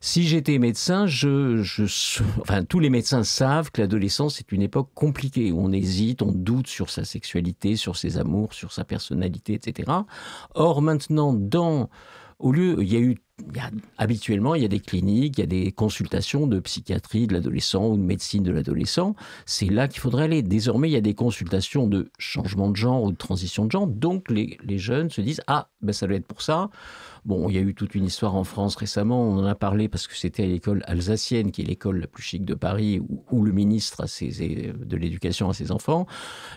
Si j'étais médecin, je, enfin, tous les médecins savent que l'adolescence est une époque compliquée où on hésite, on doute sur sa sexualité, sur ses amours, sur sa personnalité, etc. Or, maintenant, au lieu, habituellement, il y a des cliniques, il y a des consultations de psychiatrie de l'adolescent ou de médecine de l'adolescent. C'est là qu'il faudrait aller. Désormais, il y a des consultations de changement de genre ou de transition de genre. Donc, les, jeunes se disent Ah, ben, ça doit être pour ça. Bon, il y a eu toute une histoire en France récemment, on en a parlé parce que c'était à l'école alsacienne, qui est l'école la plus chic de Paris, où, le ministre de l'éducation à ses enfants.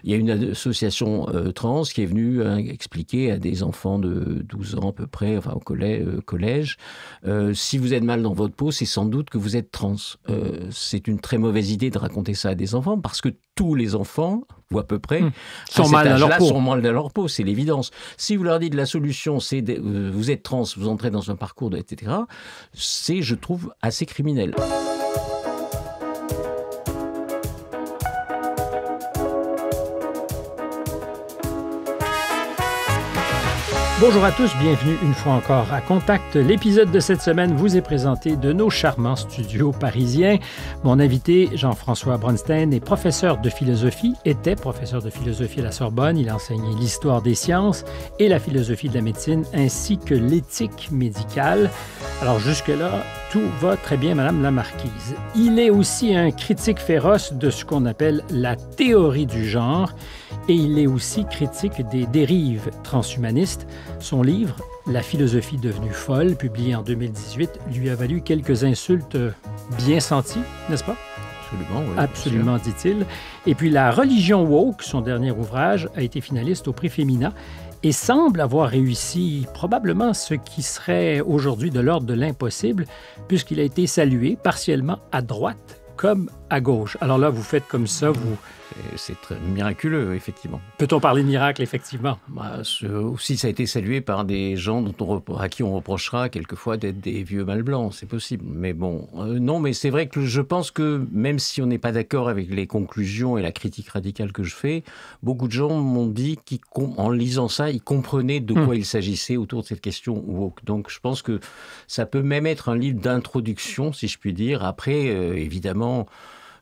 Il y a une association euh, trans qui est venue hein, expliquer à des enfants de 12 ans à peu près, enfin au euh, collège euh, si vous êtes mal dans votre peau, c'est sans doute que vous êtes trans. c'est une très mauvaise idée de raconter ça à des enfants parce que tous les enfants, ou à peu près, hmm. sans mal à leur peau. mal leur c'est l'évidence. Si vous leur dites la solution, c'est euh, vous êtes trans, vous entrez dans un parcours, de, etc., c'est, je trouve, assez criminel. Bonjour à tous, bienvenue une fois encore à Contact. L'épisode de cette semaine vous est présenté de nos charmants studios parisiens. Mon invité, Jean-François Bronstein, est professeur de philosophie, était professeur de philosophie à la Sorbonne. Il enseigné l'histoire des sciences et la philosophie de la médecine, ainsi que l'éthique médicale. Alors jusque-là, tout va très bien, Madame la Marquise. Il est aussi un critique féroce de ce qu'on appelle la théorie du genre et il est aussi critique des dérives transhumanistes. Son livre, La philosophie devenue folle, publié en 2018, lui a valu quelques insultes bien senties, n'est-ce pas? Absolument, oui. Absolument, dit-il. Et puis La religion woke, son dernier ouvrage, a été finaliste au prix Féminin. et semble avoir réussi probablement ce qui serait aujourd'hui de l'ordre de l'impossible, puisqu'il a été salué partiellement à droite comme à gauche. Alors là, vous faites comme ça, vous... C'est très miraculeux, effectivement. Peut-on parler de miracle, effectivement bah, Aussi, ça a été salué par des gens dont on, à qui on reprochera quelquefois d'être des vieux mâles blancs, c'est possible. Mais bon, euh, non, mais c'est vrai que je pense que même si on n'est pas d'accord avec les conclusions et la critique radicale que je fais, beaucoup de gens m'ont dit qu'en lisant ça, ils comprenaient de hmm. quoi il s'agissait autour de cette question Donc je pense que ça peut même être un livre d'introduction, si je puis dire. Après, euh, évidemment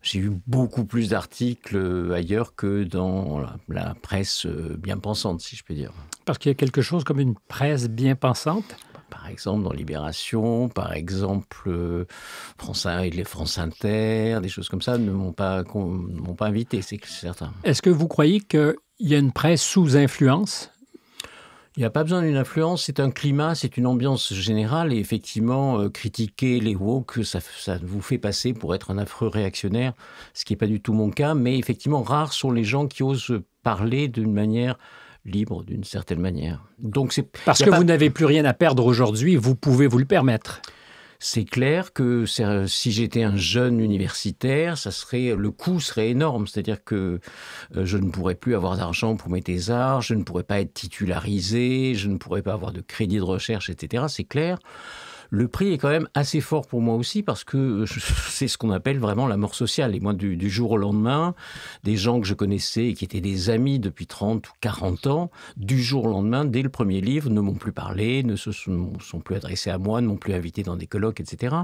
j'ai eu beaucoup plus d'articles euh, ailleurs que dans la, presse euh, bien pensante, si je peux dire. Parce qu'il y a quelque chose comme une presse bien pensante par exemple dans Libération, par exemple euh, France, Inter, des choses comme ça ne m'ont pas, m'ont pas invité, c'est certain. Est-ce que vous croyez qu'il y a une presse sous influence il n'y a pas besoin d'une influence, c'est un climat, c'est une ambiance générale. Et effectivement, euh, critiquer les woke, ça, ça, vous fait passer pour être un affreux réactionnaire, ce qui n'est pas du tout mon cas. Mais effectivement, rares sont les gens qui osent parler d'une manière libre, d'une certaine manière. Donc parce que vous n'avez plus rien à perdre aujourd'hui, vous pouvez vous le permettre c'est clair que euh, si j'étais un jeune universitaire, ça serait le coût serait énorme. C'est-à-dire que euh, je ne pourrais plus avoir d'argent pour mes thésards, je ne pourrais pas être titularisé, je ne pourrais pas avoir de crédit de recherche, etc. C'est clair le prix est quand même assez fort pour moi aussi parce que euh, c'est ce qu'on appelle vraiment la mort sociale. Et moi, du, jour au lendemain, des gens que je connaissais et qui étaient des amis depuis 30 ou 40 ans, du jour au lendemain, dès le premier livre, ne m'ont plus parlé, ne se sont, plus adressés à moi, ne m'ont plus invité dans des colloques, etc.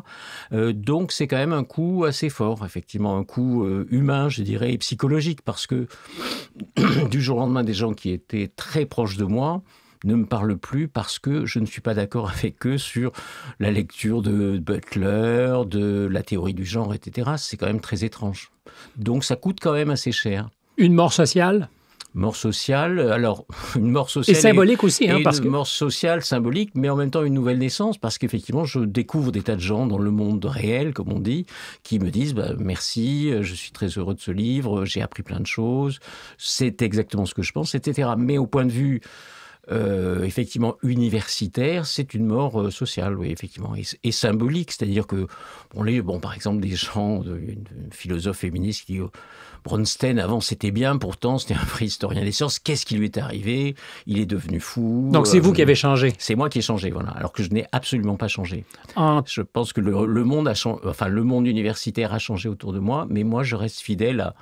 Euh, donc c'est quand même un coup assez fort, effectivement, un coup euh, humain, je dirais, et psychologique parce que du jour au lendemain, des gens qui étaient très proches de moi, ne me parle plus parce que je ne suis pas d'accord avec eux sur la lecture de Butler, de la théorie du genre, etc. C'est quand même très étrange. Donc ça coûte quand même assez cher. Une mort sociale mort sociale, alors une mort sociale. Et symbolique aussi, hein, parce que... mort sociale, symbolique, mais en même temps une nouvelle naissance, parce qu'effectivement, je découvre des tas de gens dans le monde réel, comme on dit, qui me disent bah, merci, je suis très heureux de ce livre, j'ai appris plein de choses, c'est exactement ce que je pense, etc. Mais au point de vue euh, effectivement universitaire, c'est une mort euh, sociale, oui, effectivement, et, symbolique. C'est-à-dire que, bon, les, bon, par exemple, des gens, de, une philosophe féministe qui dit euh, Bronstein, avant c'était bien, pourtant c'était un vrai historien des sciences, qu'est-ce qui lui est arrivé Il est devenu fou. Donc c'est vous qui avez changé C'est moi qui ai changé, voilà, alors que je n'ai absolument pas changé. Je pense que le monde a changé, enfin, le monde universitaire a changé autour de moi, mais moi je reste fidèle à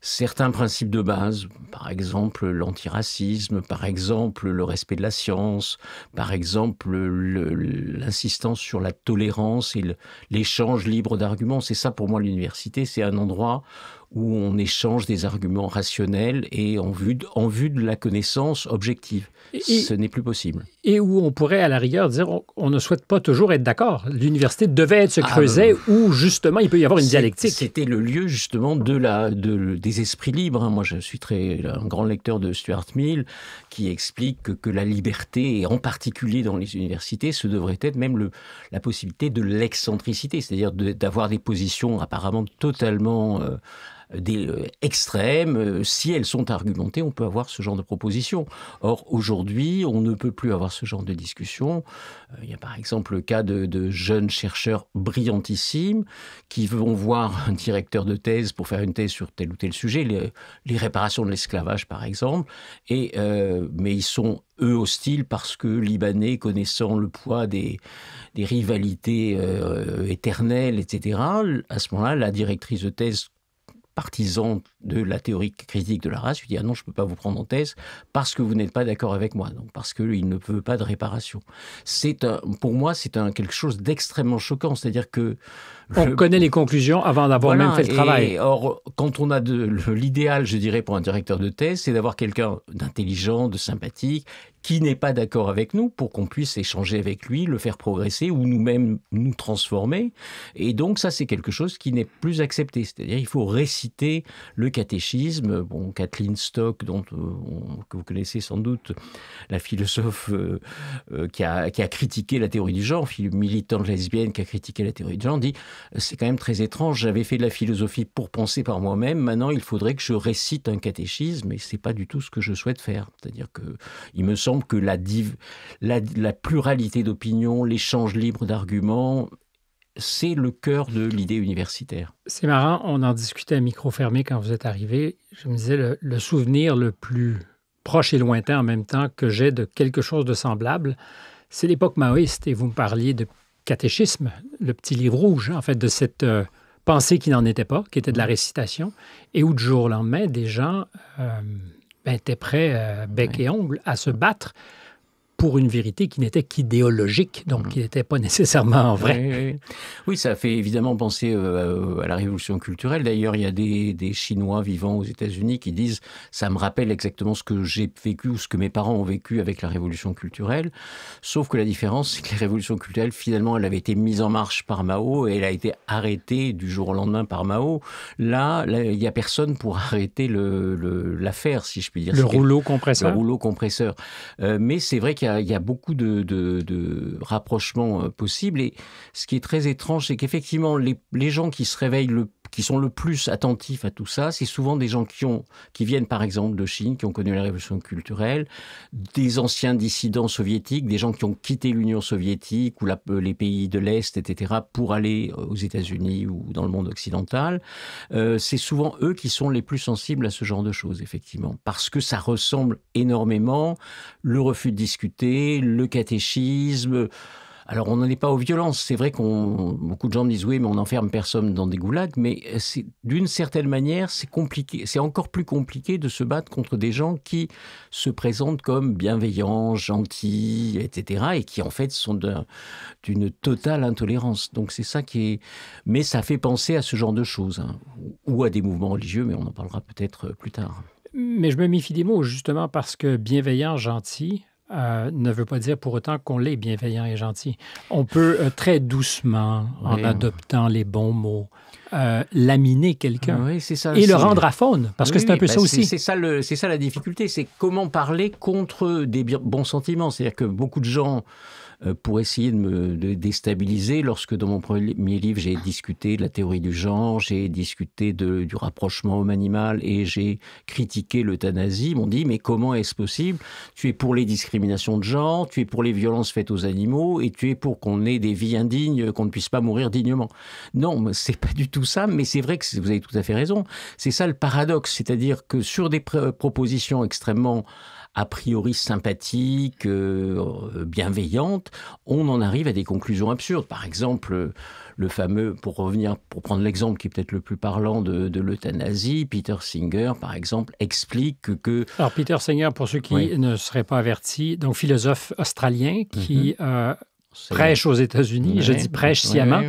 certains principes de base, par exemple l'antiracisme, par exemple le respect de la science, par exemple l'insistance sur la tolérance et l'échange libre d'arguments. C'est ça pour moi l'université, c'est un endroit où on échange des arguments rationnels et en vue de, la connaissance objective. Ce n'est plus possible et où on pourrait à la rigueur dire on, ne souhaite pas toujours être d'accord. L'université devait être ce ah, creuset où justement il peut y avoir une dialectique. C'était le lieu justement de la, de, des esprits libres. Hein. Moi je suis très, un grand lecteur de Stuart Mill qui explique que, la liberté, et en particulier dans les universités, ce devrait être même le, la possibilité de l'excentricité, c'est-à-dire d'avoir des positions apparemment totalement... Euh, des euh, extrêmes. Euh, si elles sont argumentées, on peut avoir ce genre de proposition. Or, aujourd'hui, on ne peut plus avoir ce genre de discussion. Euh, il y a par exemple le cas de, jeunes chercheurs brillantissimes qui vont voir un directeur de thèse pour faire une thèse sur tel ou tel sujet, les, réparations de l'esclavage par exemple, et, mais ils sont eux hostiles parce que Libanais, connaissant le poids des, rivalités éternelles, etc., à ce moment-là, la directrice de thèse partisan de la théorie critique de la race Il dit ah non je ne peux pas vous prendre en thèse parce que vous n'êtes pas d'accord avec moi donc parce que il ne veut pas de réparation c'est pour moi c'est quelque chose d'extrêmement choquant c'est-à-dire que on connaît les conclusions avant d'avoir même fait le travail. Or, quand on a l'idéal, je dirais, pour un directeur de thèse, c'est d'avoir quelqu'un d'intelligent, de sympathique, qui n'est pas d'accord avec nous pour qu'on puisse échanger avec lui, le faire progresser ou nous-mêmes nous transformer. Et donc ça, c'est quelque chose qui n'est plus accepté. C'est-à-dire il faut réciter le catéchisme. Bon, Kathleen Stock, dont euh, que vous connaissez sans doute, la philosophe euh, euh, qui, a, qui a critiqué la théorie du genre, militante lesbienne qui a critiqué la théorie du genre, dit c'est quand même très étrange. J'avais fait de la philosophie pour penser par moi-même. Maintenant, il faudrait que je récite un catéchisme, et c'est pas du tout ce que je souhaite faire. C'est-à-dire que il me semble que la, pluralité d'opinions, l'échange libre d'arguments c'est le cœur de l'idée universitaire. C'est marrant, on en discutait à micro fermé quand vous êtes arrivé. Je me disais, le souvenir le plus proche et lointain en même temps que j'ai de quelque chose de semblable, c'est l'époque maoïste. Et vous me parliez de catéchisme, le petit livre rouge, en fait, de cette euh, pensée qui n'en était pas, qui était de la mm. récitation, et où du jour au lendemain, des gens euh, ben, étaient prêts, euh, bec et ongles à se battre pour une vérité qui n'était qu'idéologique, donc mmh. qui n'était pas nécessairement vraie. Oui, oui. ça fait évidemment penser euh, à, la révolution culturelle. D'ailleurs, il y a des, des Chinois vivant aux États-Unis qui disent ça me rappelle exactement ce que j'ai vécu ou ce que mes parents ont vécu avec la révolution culturelle. Sauf que la différence, c'est que la révolution culturelle, finalement, elle avait été mise en marche par Mao et elle a été arrêtée du jour au lendemain par Mao. Là, il n'y a personne pour arrêter l'affaire, le, si je puis dire. Le rouleau compresseur. Le rouleau compresseur. Euh, mais c'est vrai qu'il il y, a beaucoup de, rapprochements euh, possibles. Et ce qui est très étrange, c'est qu'effectivement, les, les gens qui se réveillent le qui sont le plus attentifs à tout ça, c'est souvent des gens qui, ont, qui viennent par exemple de Chine, qui ont connu la révolution culturelle, des anciens dissidents soviétiques, des gens qui ont quitté l'Union soviétique ou euh, les pays de l'Est, etc., pour aller euh, aux États-Unis ou dans le monde occidental. Euh, c'est souvent eux qui sont les plus sensibles à ce genre de choses, effectivement, parce que ça ressemble énormément, le refus de discuter, le catéchisme, alors on n'en est pas aux violences. C'est vrai qu'on beaucoup de gens me disent oui, mais on enferme personne dans des goulags. Mais euh, d'une certaine manière, c'est compliqué. C'est encore plus compliqué de se battre contre des gens qui se présentent comme bienveillants, gentils, etc. Et qui en fait sont d'une totale intolérance. Donc c'est ça qui est. Mais ça fait penser à ce genre de choses hein. ou à des mouvements religieux. Mais on en parlera peut-être euh, plus tard. Mais je me méfie des mots justement parce que bienveillant, gentil, euh, ne veut pas dire pour autant qu'on l'est bienveillant et gentil. On peut euh, très doucement, en adoptant les bons mots, euh, laminer quelqu'un et le rendre à faune, parce que c'est un peu ça bah, aussi. C'est ça, ça la difficulté, c'est comment parler contre des bons sentiments. C'est-à-dire que beaucoup de gens euh, pour essayer de me déstabiliser lorsque dans mon premier livre j'ai discuté de la théorie du genre, j'ai discuté du rapprochement homme-animal et j'ai critiqué l'euthanasie, m'ont dit mais comment est-ce possible Tu es pour les discriminations de genre, tu es pour les violences faites aux animaux et tu es pour qu'on ait des vies indignes, qu'on ne puisse pas mourir dignement. Non, c'est pas du tout ça, mais c'est vrai que vous avez tout à fait raison. C'est ça le paradoxe, c'est-à-dire que sur des propositions extrêmement a priori sympathique, euh, bienveillante, on en arrive à des conclusions absurdes. Par exemple, le fameux, pour revenir, pour prendre l'exemple qui est peut-être le plus parlant de, l'euthanasie, Peter Singer, par exemple, explique que... Alors, Peter Singer, pour ceux qui ne seraient pas avertis, donc philosophe australien qui mhm. euh, prêche aux États-Unis, je dis prêche sciemment,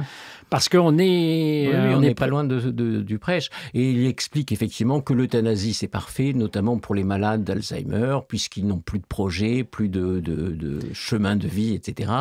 parce qu'on est, euh, on, n'est pas loin de, du prêche. Et il explique effectivement que l'euthanasie c'est parfait, notamment pour les malades d'Alzheimer, puisqu'ils n'ont plus de projet, plus de, de, chemin de vie, etc.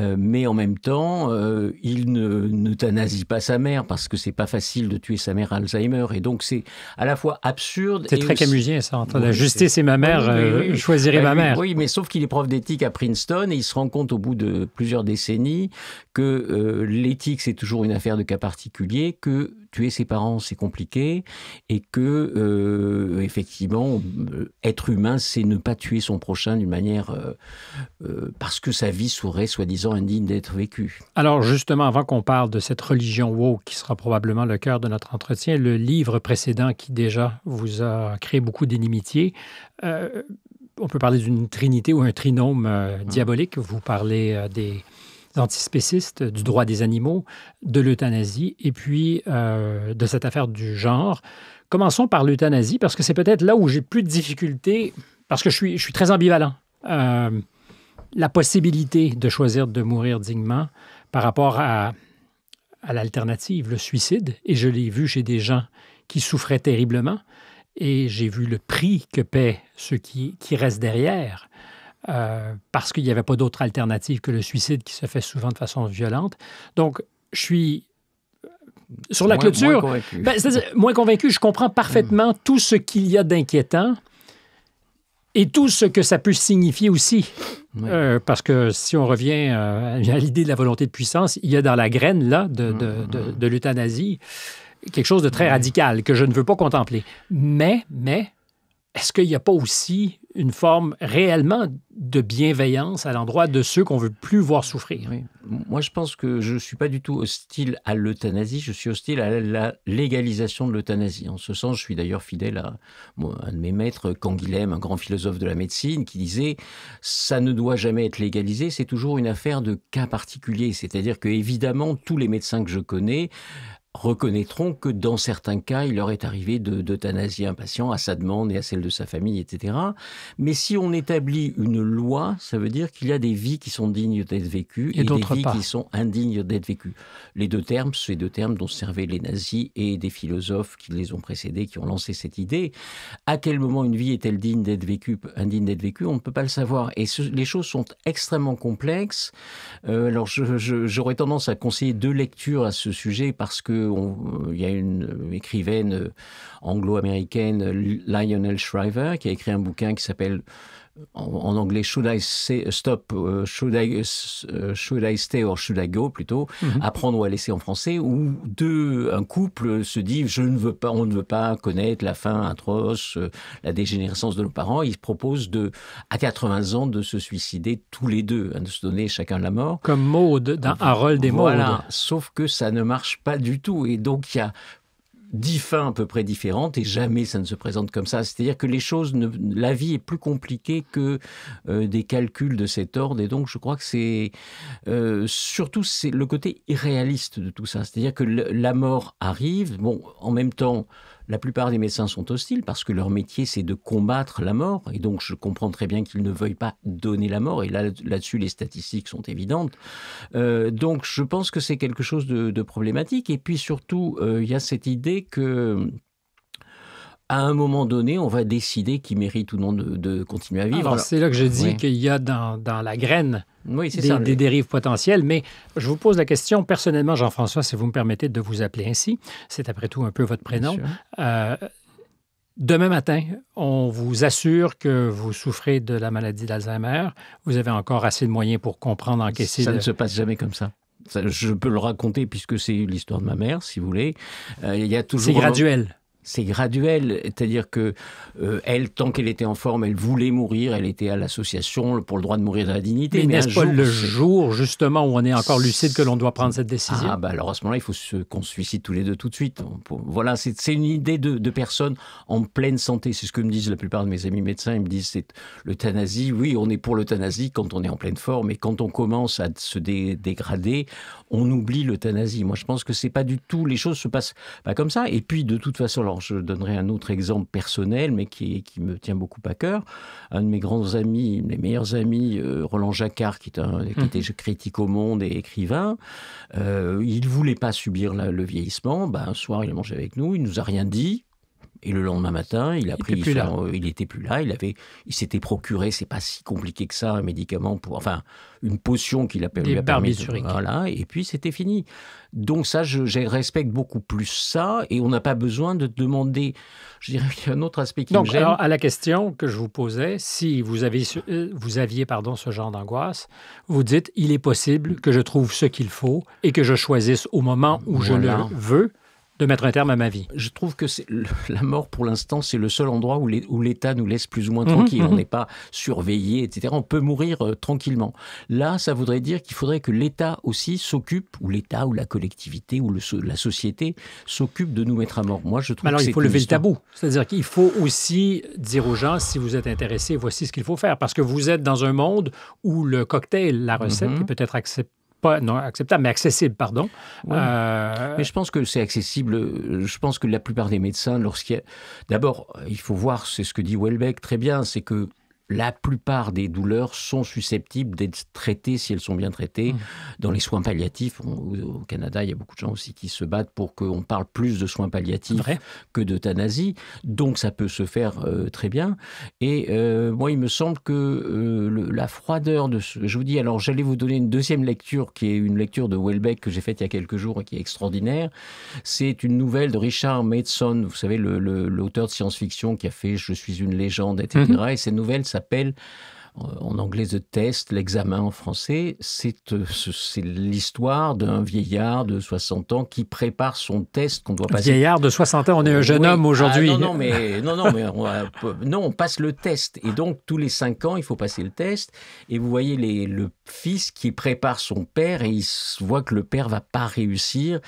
Euh, mais en même temps, euh, il n'euthanasie pas sa mère parce que c'est pas facile de tuer sa mère à Alzheimer. Et donc c'est à la fois absurde. C'est très camusien ça. En train d'ajuster, c'est ma mère, je choisirais ah ma mère. Oui, mais sauf qu'il est prof d'éthique à Princeton et il se rend compte au bout de plusieurs décennies que l'éthique c'est toujours une affaire de cas particulier, que tuer ses parents, c'est compliqué, et que, euh, effectivement, euh, être humain, c'est ne pas tuer son prochain d'une manière... Euh, parce que sa vie serait soi-disant indigne d'être vécue. Alors justement, avant qu'on parle de cette religion woke qui sera probablement le cœur de notre entretien, le livre précédent qui déjà vous a créé beaucoup d'inimitié, on peut parler d'une trinité ou un trinôme hum. diabolique. Vous parlez des antispécistes, du droit des animaux, de l'euthanasie et puis euh, de cette affaire du genre. Commençons par l'euthanasie parce que c'est peut-être là où j'ai plus de difficultés parce que je suis, très ambivalent. Euh, la possibilité de choisir de mourir dignement par rapport à, à l'alternative, le suicide. Et je l'ai vu chez des gens qui souffraient terriblement. Et j'ai vu le prix que paient ceux qui, qui restent derrière. Euh, parce qu'il n'y avait pas d'autre alternative que le suicide qui se fait souvent de façon violente. Donc, je suis euh, sur la clôture. Moins convaincu. Ben, dire moins convaincu, je comprends parfaitement hmm. tout ce qu'il y a d'inquiétant et tout ce que ça peut signifier aussi. Euh, parce que si on revient à l'idée de la volonté de puissance, il y a dans la graine là, de, hmm, hmm. l'euthanasie quelque chose de très radical que je ne veux pas contempler. Mais, mais, est-ce qu'il n'y a pas aussi une forme réellement de bienveillance à l'endroit de ceux qu'on veut plus voir souffrir. Moi, je pense que je ne suis pas du tout hostile à l'euthanasie, je suis hostile à la légalisation de l'euthanasie. En ce sens, je suis d'ailleurs fidèle à un de mes maîtres, Canguilhem, un grand philosophe de la médecine, qui disait ⁇ ça ne doit jamais être légalisé, c'est toujours une affaire de cas particulier. C'est-à-dire que, évidemment, tous les médecins que je connais reconnaîtront que dans certains cas, il leur est arrivé d'euthanasier de, un patient à sa demande et à celle de sa famille, etc. Mais si on établit une loi, ça veut dire qu'il y a des vies qui sont dignes d'être vécues et, des vies qui sont indignes d'être vécues. Les deux termes, ces deux termes dont servaient les nazis et des philosophes qui les ont précédés, qui ont lancé cette idée. À quel moment une vie est-elle digne d'être vécue, indigne d'être vécue On ne peut pas le savoir. Et les choses sont extrêmement complexes. Euh, alors, j'aurais tendance à conseiller deux lectures à ce sujet parce que il y a une écrivaine euh, anglo-américaine, Lionel Shriver, qui a écrit un bouquin qui s'appelle en, anglais should I euh, stop, euh, euh, should I, stay or should I go plutôt, mhm. apprendre ou à laisser en français, où deux, un couple se dit je ne veux pas, on ne veut pas connaître la fin atroce, la dégénérescence de nos parents, ils proposent de, à 80 ans de se suicider tous les deux, hein, de se donner chacun la mort. Comme Maude dans Harold et Maude. sauf que ça ne marche pas du tout et donc il y a dix fins à peu près différentes et jamais ça ne se présente comme ça. C'est-à-dire que les choses, la vie est plus compliquée que euh, des calculs de cet ordre et donc je crois que c'est euh, surtout c'est le côté irréaliste de tout ça. C'est-à-dire que la mort arrive, bon, en même temps la plupart des médecins sont hostiles parce que leur métier, c'est de combattre la mort. Et donc, je comprends très bien qu'ils ne veuillent pas donner la mort. Et là, là-dessus, les statistiques sont évidentes. Euh, donc, je pense que c'est quelque chose de, problématique. Et puis surtout, euh, il y a cette idée que à un moment donné, on va décider qui mérite ou non de, continuer à ah, vivre. c'est là que je dis qu'il y a dans, la graine des, dérives potentielles, mais je vous pose la question personnellement, Jean-François, si vous me permettez de vous appeler ainsi, c'est après tout un peu votre prénom. Euh, demain matin, on vous assure que vous souffrez de la maladie d'Alzheimer. Vous avez encore assez de moyens pour comprendre, encaisser. Ça ne se passe jamais comme ça. je peux le raconter puisque c'est l'histoire de ma mère, si vous voulez. Euh, il y a toujours. C'est graduel c'est graduel, c'est-à-dire que euh, elle, tant qu'elle était en forme, elle voulait mourir, elle était à l'association pour le droit de mourir de la dignité. Mais, n'est-ce pas le jour justement où on est encore lucide que l'on doit prendre cette décision Ah bah alors à ce moment-là, il faut qu'on se suicide tous les deux tout de suite. Voilà, c'est, une idée de, personne en pleine santé. C'est ce que me disent la plupart de mes amis médecins. Ils me disent c'est l'euthanasie. Oui, on est pour l'euthanasie quand on est en pleine forme, et quand on commence à se dégrader, on oublie l'euthanasie. Moi, je pense que c'est pas du tout. Les choses se passent pas comme ça. Et puis de toute façon je donnerai un autre exemple personnel, mais qui, me tient beaucoup à cœur. Un de mes grands amis, mes meilleurs amis, euh, Roland Jacquard, qui, est mhm. était critique au monde et écrivain, euh, il ne voulait pas subir le vieillissement. Ben, un soir, il a mangé avec nous, il nous a rien dit. Et le lendemain matin, il a pris, plus là. il était plus là. Il avait, il s'était procuré, c'est pas si compliqué que ça, un médicament pour, enfin, une potion qu'il a, lui permis. voilà. Et puis c'était fini. Donc ça, je, respecte beaucoup plus ça, et on n'a pas besoin de demander. Je dirais qu'il y a un autre aspect qui Donc, me gêne. à la question que je vous posais, si vous avez, euh, vous aviez, pardon, ce genre d'angoisse, vous dites, il est possible que je trouve ce qu'il faut et que je choisisse au moment où je le veux de mettre un terme à ma vie. Je trouve que la mort, pour l'instant, c'est le seul endroit où l'État nous laisse plus ou moins mhm, tranquille. On mhm. n'est pas surveillé, etc. On peut mourir euh, tranquillement. Là, ça voudrait dire qu'il faudrait que l'État aussi s'occupe, ou l'État, ou la collectivité, ou la société s'occupe de nous mettre à mort. Moi, je trouve Mais alors, il faut lever le tabou. C'est-à-dire qu'il faut aussi dire aux gens, si vous êtes intéressés, voici ce qu'il faut faire. Parce que vous êtes dans un monde où le cocktail, la recette, mhm. peut-être acceptée pas non acceptable, mais accessible, pardon. Euh, mais je pense que c'est accessible. Euh, je pense que la plupart des médecins, lorsqu'il y a... D'abord, il faut voir, c'est ce que dit Welbeck très bien, c'est que la plupart des douleurs sont susceptibles d'être traitées si elles sont bien traitées. Mmh. Dans les soins palliatifs, au Canada, il y a beaucoup de gens aussi qui se battent pour qu'on parle plus de soins palliatifs que d'euthanasie. Donc ça peut se faire euh, très bien. Et euh, moi, il me semble que euh, la froideur de ce... Je vous dis, alors j'allais vous donner une deuxième lecture qui est une lecture de Welbeck que j'ai faite il y a quelques jours et qui est extraordinaire. C'est une nouvelle de Richard Mason, vous savez, l'auteur de science-fiction qui a fait Je suis une légende, etc. Mmh. Et cette nouvelle, ça Appelle euh, en anglais le Test, l'examen en français, c'est euh, l'histoire d'un vieillard de 60 ans qui prépare son test qu'on doit passer. Vieillard de 60 ans, on est un jeune homme aujourd'hui. Ah, non, non, mais, non, non, mais on, non, on passe le test. Et donc, tous les 5 ans, il faut passer le test. Et vous voyez les, le fils qui prépare son père et il voit que le père va pas réussir.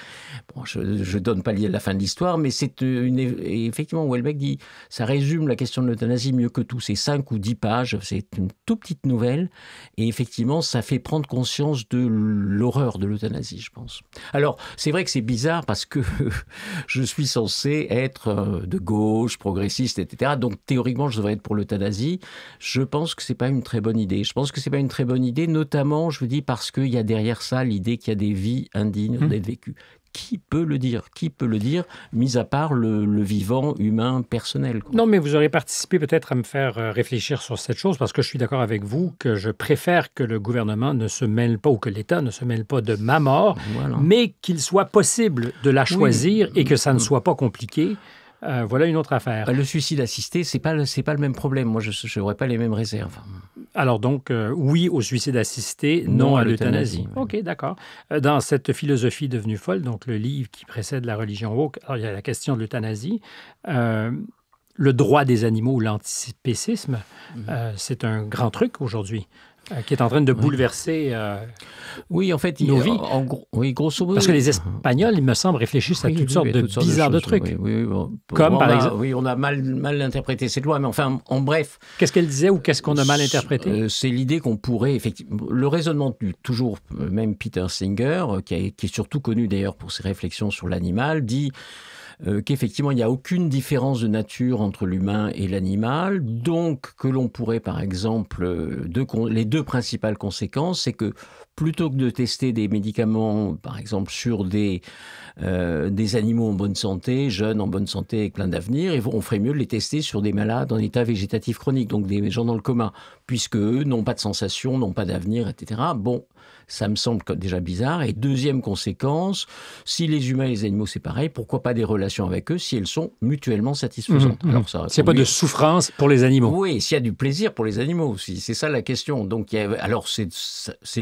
Bon, je, ne donne pas la fin de l'histoire, mais c'est euh, une, effectivement Welbeck dit ça résume la question de l'euthanasie mieux que tout. C'est 5 ou 10 pages, c'est une toute petite nouvelle et effectivement ça fait prendre conscience de l'horreur de l'euthanasie, je pense. Alors c'est vrai que c'est bizarre parce que je suis censé être euh, de gauche, progressiste, etc. Donc théoriquement je devrais être pour l'euthanasie. Je pense que c'est pas une très bonne idée. Je pense que c'est pas une très bonne idée, notamment notamment, je vous dis, parce qu'il y a derrière ça l'idée qu'il y a des vies indignes mhm. d'être vécues. Qui peut le dire Qui peut le dire, mis à part le, vivant humain personnel Non, mais vous aurez participé peut-être à me faire euh, réfléchir sur cette chose, parce que je suis d'accord avec vous que je préfère que le gouvernement ne se mêle pas, ou que l'État ne se mêle pas de ma mort, mais qu'il soit possible de la choisir et que ça ne mm. soit pas compliqué. Euh, voilà une autre affaire. Bah, le suicide assisté, c'est pas c'est pas le même problème. Moi, je n'aurais pas les mêmes réserves. Alors donc, euh, oui au suicide assisté, non, à l'euthanasie. Ok, d'accord. Euh, dans cette philosophie devenue folle, donc le livre qui précède la religion woke, il y a la question de l'euthanasie. le droit des animaux ou l'antispécisme, mm-hmm. c'est un grand truc aujourd'hui. Euh, qui est en train de bouleverser. Euh, oui, en fait, nos vies. En, gros, oui, grosso modo. Parce que les Espagnols, il me semble, réfléchissent à toutes sortes de bizarres de, trucs. Oui, Comme par exemple. Oui, on a mal, mal interprété cette loi, mais enfin, en bref. Qu'est-ce qu'elle disait ou qu'est-ce qu'on a mal interprété euh, C'est l'idée qu'on pourrait, effectivement. Le raisonnement du toujours même Peter Singer, qui, qui est surtout connu d'ailleurs pour ses réflexions sur l'animal, dit euh, qu'effectivement il n'y a aucune différence de nature entre l'humain et l'animal, donc que l'on pourrait par exemple, euh, les deux principales conséquences, c'est que plutôt que de tester des médicaments par exemple sur des, euh, des animaux en bonne santé, jeunes en bonne santé et plein d'avenir, on ferait mieux de les tester sur des malades en état végétatif chronique, donc des gens dans le coma, puisque eux n'ont pas de sensation, n'ont pas d'avenir, etc. Bon, ça me semble déjà bizarre. Et deuxième conséquence, si les humains et les animaux, c'est pareil, pourquoi pas des relations avec eux si elles sont mutuellement satisfaisantes S'il mhm. n'y Alors ça, C'est pas de souffrance pour les animaux. Oui, s'il y a du plaisir pour les animaux aussi. C'est ça la question. Donc, alors c'est,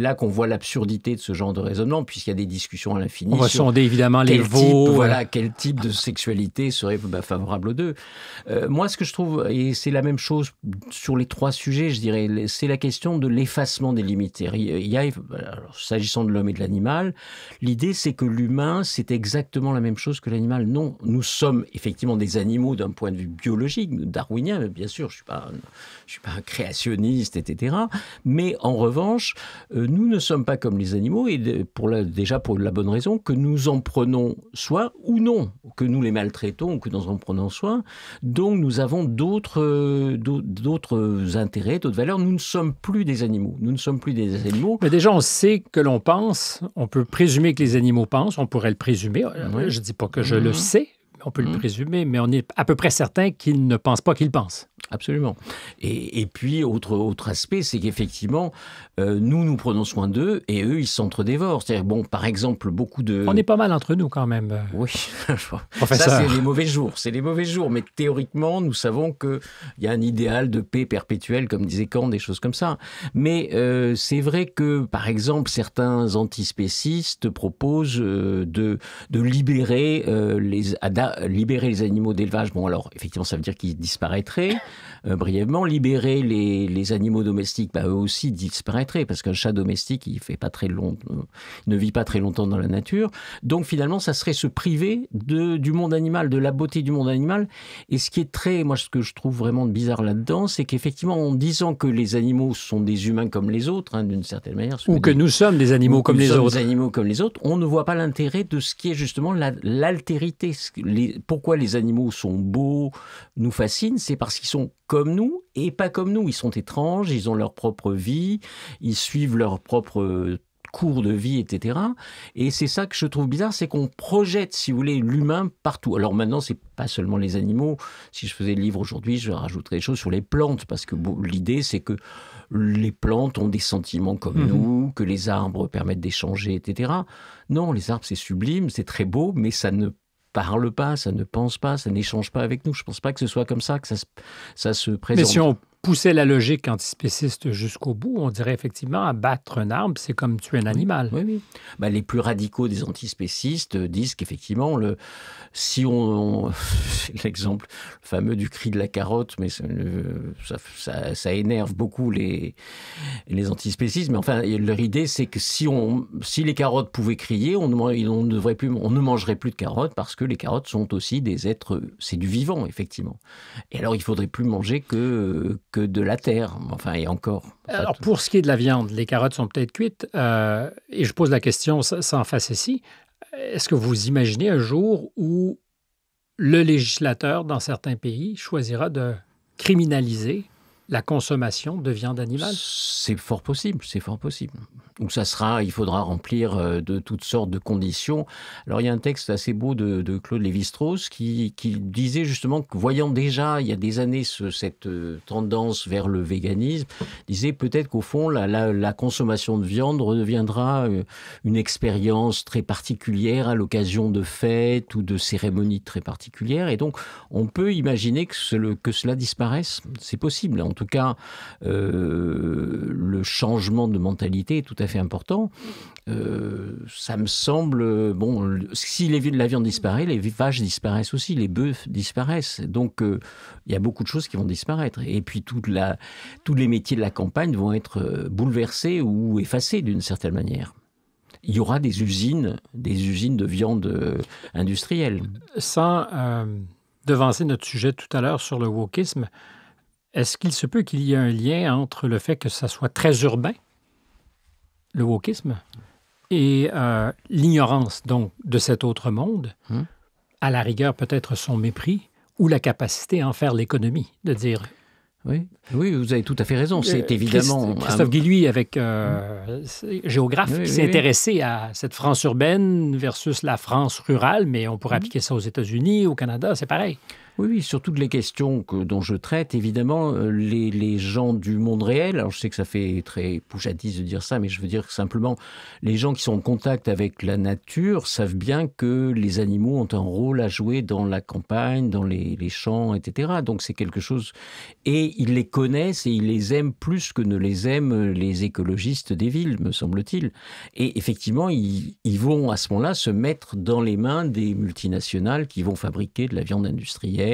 là qu'on voit l'absurdité de ce genre de raisonnement, puisqu'il y a des discussions à l'infini. On va sonder évidemment les veaux. Euh. voilà. quel type de sexualité serait bah, favorable aux deux. Euh, moi, ce que je trouve, et c'est la même chose sur les trois sujets, je dirais, c'est la question de l'effacement des limites. Il y a, s'agissant de l'homme et de l'animal, l'idée c'est que l'humain, c'est exactement la même chose que l'animal. Non, nous sommes effectivement des animaux d'un point de vue biologique, darwinien, bien sûr, je ne suis pas je suis pas un créationniste, etc. Mais en revanche, euh, nous ne sommes pas comme les animaux et pour déjà pour la bonne raison que nous en prenons soin ou non, que nous les maltraitons ou que nous en prenons soin. Donc nous avons d'autres euh, d'autres intérêts, d'autres valeurs. Nous ne sommes plus des animaux. Nous ne sommes plus des animaux. Mais déjà on sait que l'on pense, on peut présumer que les animaux pensent, on pourrait le présumer. Je Je dis pas que je mhm. le sais, on peut le mmh. présumer, mais on est à peu près certain qu'il ne pense pas qu'il pense. Absolument. Et, puis, autre, autre aspect, c'est qu'effectivement, euh, nous, nous prenons soin d'eux et eux, ils s'entre-dévorent. C'est-à-dire, bon, par exemple, beaucoup de... On est pas mal entre nous quand même. Oui. Professeur. Ça, c'est les mauvais jours. C'est les mauvais jours. Mais théoriquement, nous savons qu'il y a un idéal de paix perpétuelle, comme disait Kant, des choses comme ça. Mais euh, c'est vrai que, par exemple, certains antispécistes proposent euh, de, de libérer les, libérer les animaux d'élevage, bon alors effectivement ça veut dire qu'ils disparaîtraient euh, brièvement. Libérer les, les animaux domestiques, bah, eux aussi disparaîtraient parce qu'un chat domestique il fait pas très long, euh, ne vit pas très longtemps dans la nature. Donc finalement ça serait se priver de, du monde animal, de la beauté du monde animal. Et ce qui est très, moi ce que je trouve vraiment bizarre là-dedans, c'est qu'effectivement en disant que les animaux sont des humains comme les autres, hein, d'une certaine manière, ou que, nous sommes des animaux comme les autres, animaux comme les autres, on ne voit pas l'intérêt de ce qui est justement l'altérité pourquoi les animaux sont beaux, nous fascinent, c'est parce qu'ils sont comme nous et pas comme nous. Ils sont étranges, ils ont leur propre vie, ils suivent leur propre euh, cours de vie, etc. Et c'est ça que je trouve bizarre, c'est qu'on projette, si vous voulez, l'humain partout. Alors maintenant, c'est pas seulement les animaux. Si je faisais le livre aujourd'hui, je rajouterais des choses sur les plantes, parce que l'idée, c'est que les plantes ont des sentiments comme mmh nous, que les arbres permettent d'échanger, etc. Non, les arbres, c'est sublime, c'est très beau, mais ça ne parle pas, ça ne pense pas, ça n'échange pas avec nous. Je ne pense pas que ce soit comme ça que ça se, présente. Pousser la logique antispéciste jusqu'au bout, on dirait effectivement abattre un arbre, c'est comme tuer un animal. Oui, oui. Ben, les plus radicaux des antispécistes euh, disent qu'effectivement, le, si on, l'exemple fameux du cri de la carotte, mais ça, ça, énerve beaucoup les, les antispécistes. Mais enfin, leur idée, c'est que si on, si les carottes pouvaient crier, on, on, ne devrait plus, on ne mangerait plus de carottes parce que les carottes sont aussi des êtres, c'est du vivant effectivement. Et alors, il faudrait plus manger que, que euh, de la terre, enfin, et encore. Alors, pour ce qui est de la viande, les carottes sont peut-être cuites, euh, et je pose la question sans facétie, est-ce que vous imaginez un jour où le législateur dans certains pays choisira de criminaliser la consommation de viande animale C'est fort possible, c'est fort possible. Donc ça sera, il faudra remplir euh, de toutes sortes de conditions. Alors il y a un texte assez beau de, Claude Lévi-Strauss qui, disait justement que voyant déjà il y a des années cette euh, tendance vers le véganisme, disait peut-être qu'au fond la, consommation de viande redeviendra euh, une expérience très particulière à l'occasion de fêtes ou de cérémonies très particulières. Et donc on peut imaginer que, que cela disparaisse. C'est possible. En en tout cas, euh, le changement de mentalité est tout à fait important. Euh, ça me semble bon. Si les, la viande disparaît, les vaches disparaissent aussi, les bœufs disparaissent. Donc euh, il y a beaucoup de choses qui vont disparaître. Et puis toute la, tous les métiers de la campagne vont être bouleversés ou effacés d'une certaine manière il y aura des usines, des usines de viande industrielle. Sans devancer notre sujet tout à l'heure sur le wokisme, est-ce qu'il se peut qu'il y ait un lien entre le fait que ça soit très urbain, le wokisme, et euh, l'ignorance donc de cet autre monde, hmm. à la rigueur peut-être son mépris ou la capacité à en faire l'économie, de dire oui. oui, vous avez tout à fait raison. C'est euh, évidemment. Christophe Guilluy, avec euh, hmm. géographe, qui s'est intéressé à cette France urbaine versus la France rurale, mais on pourrait hmm. appliquer ça aux États-Unis, au Canada, c'est pareil. Oui, oui, surtout les questions que, dont je traite, évidemment, euh, les, gens du monde réel, alors je sais que ça fait très pouchadiste de dire ça, mais je veux dire simplement, les gens qui sont en contact avec la nature savent bien que les animaux ont un rôle à jouer dans la campagne, dans les, champs, etc. Donc c'est quelque chose... Et ils les connaissent et ils les aiment plus que ne les aiment les écologistes des villes, me semble-t-il. Et effectivement, ils vont à ce moment-là se mettre dans les mains des multinationales qui vont fabriquer de la viande industrielle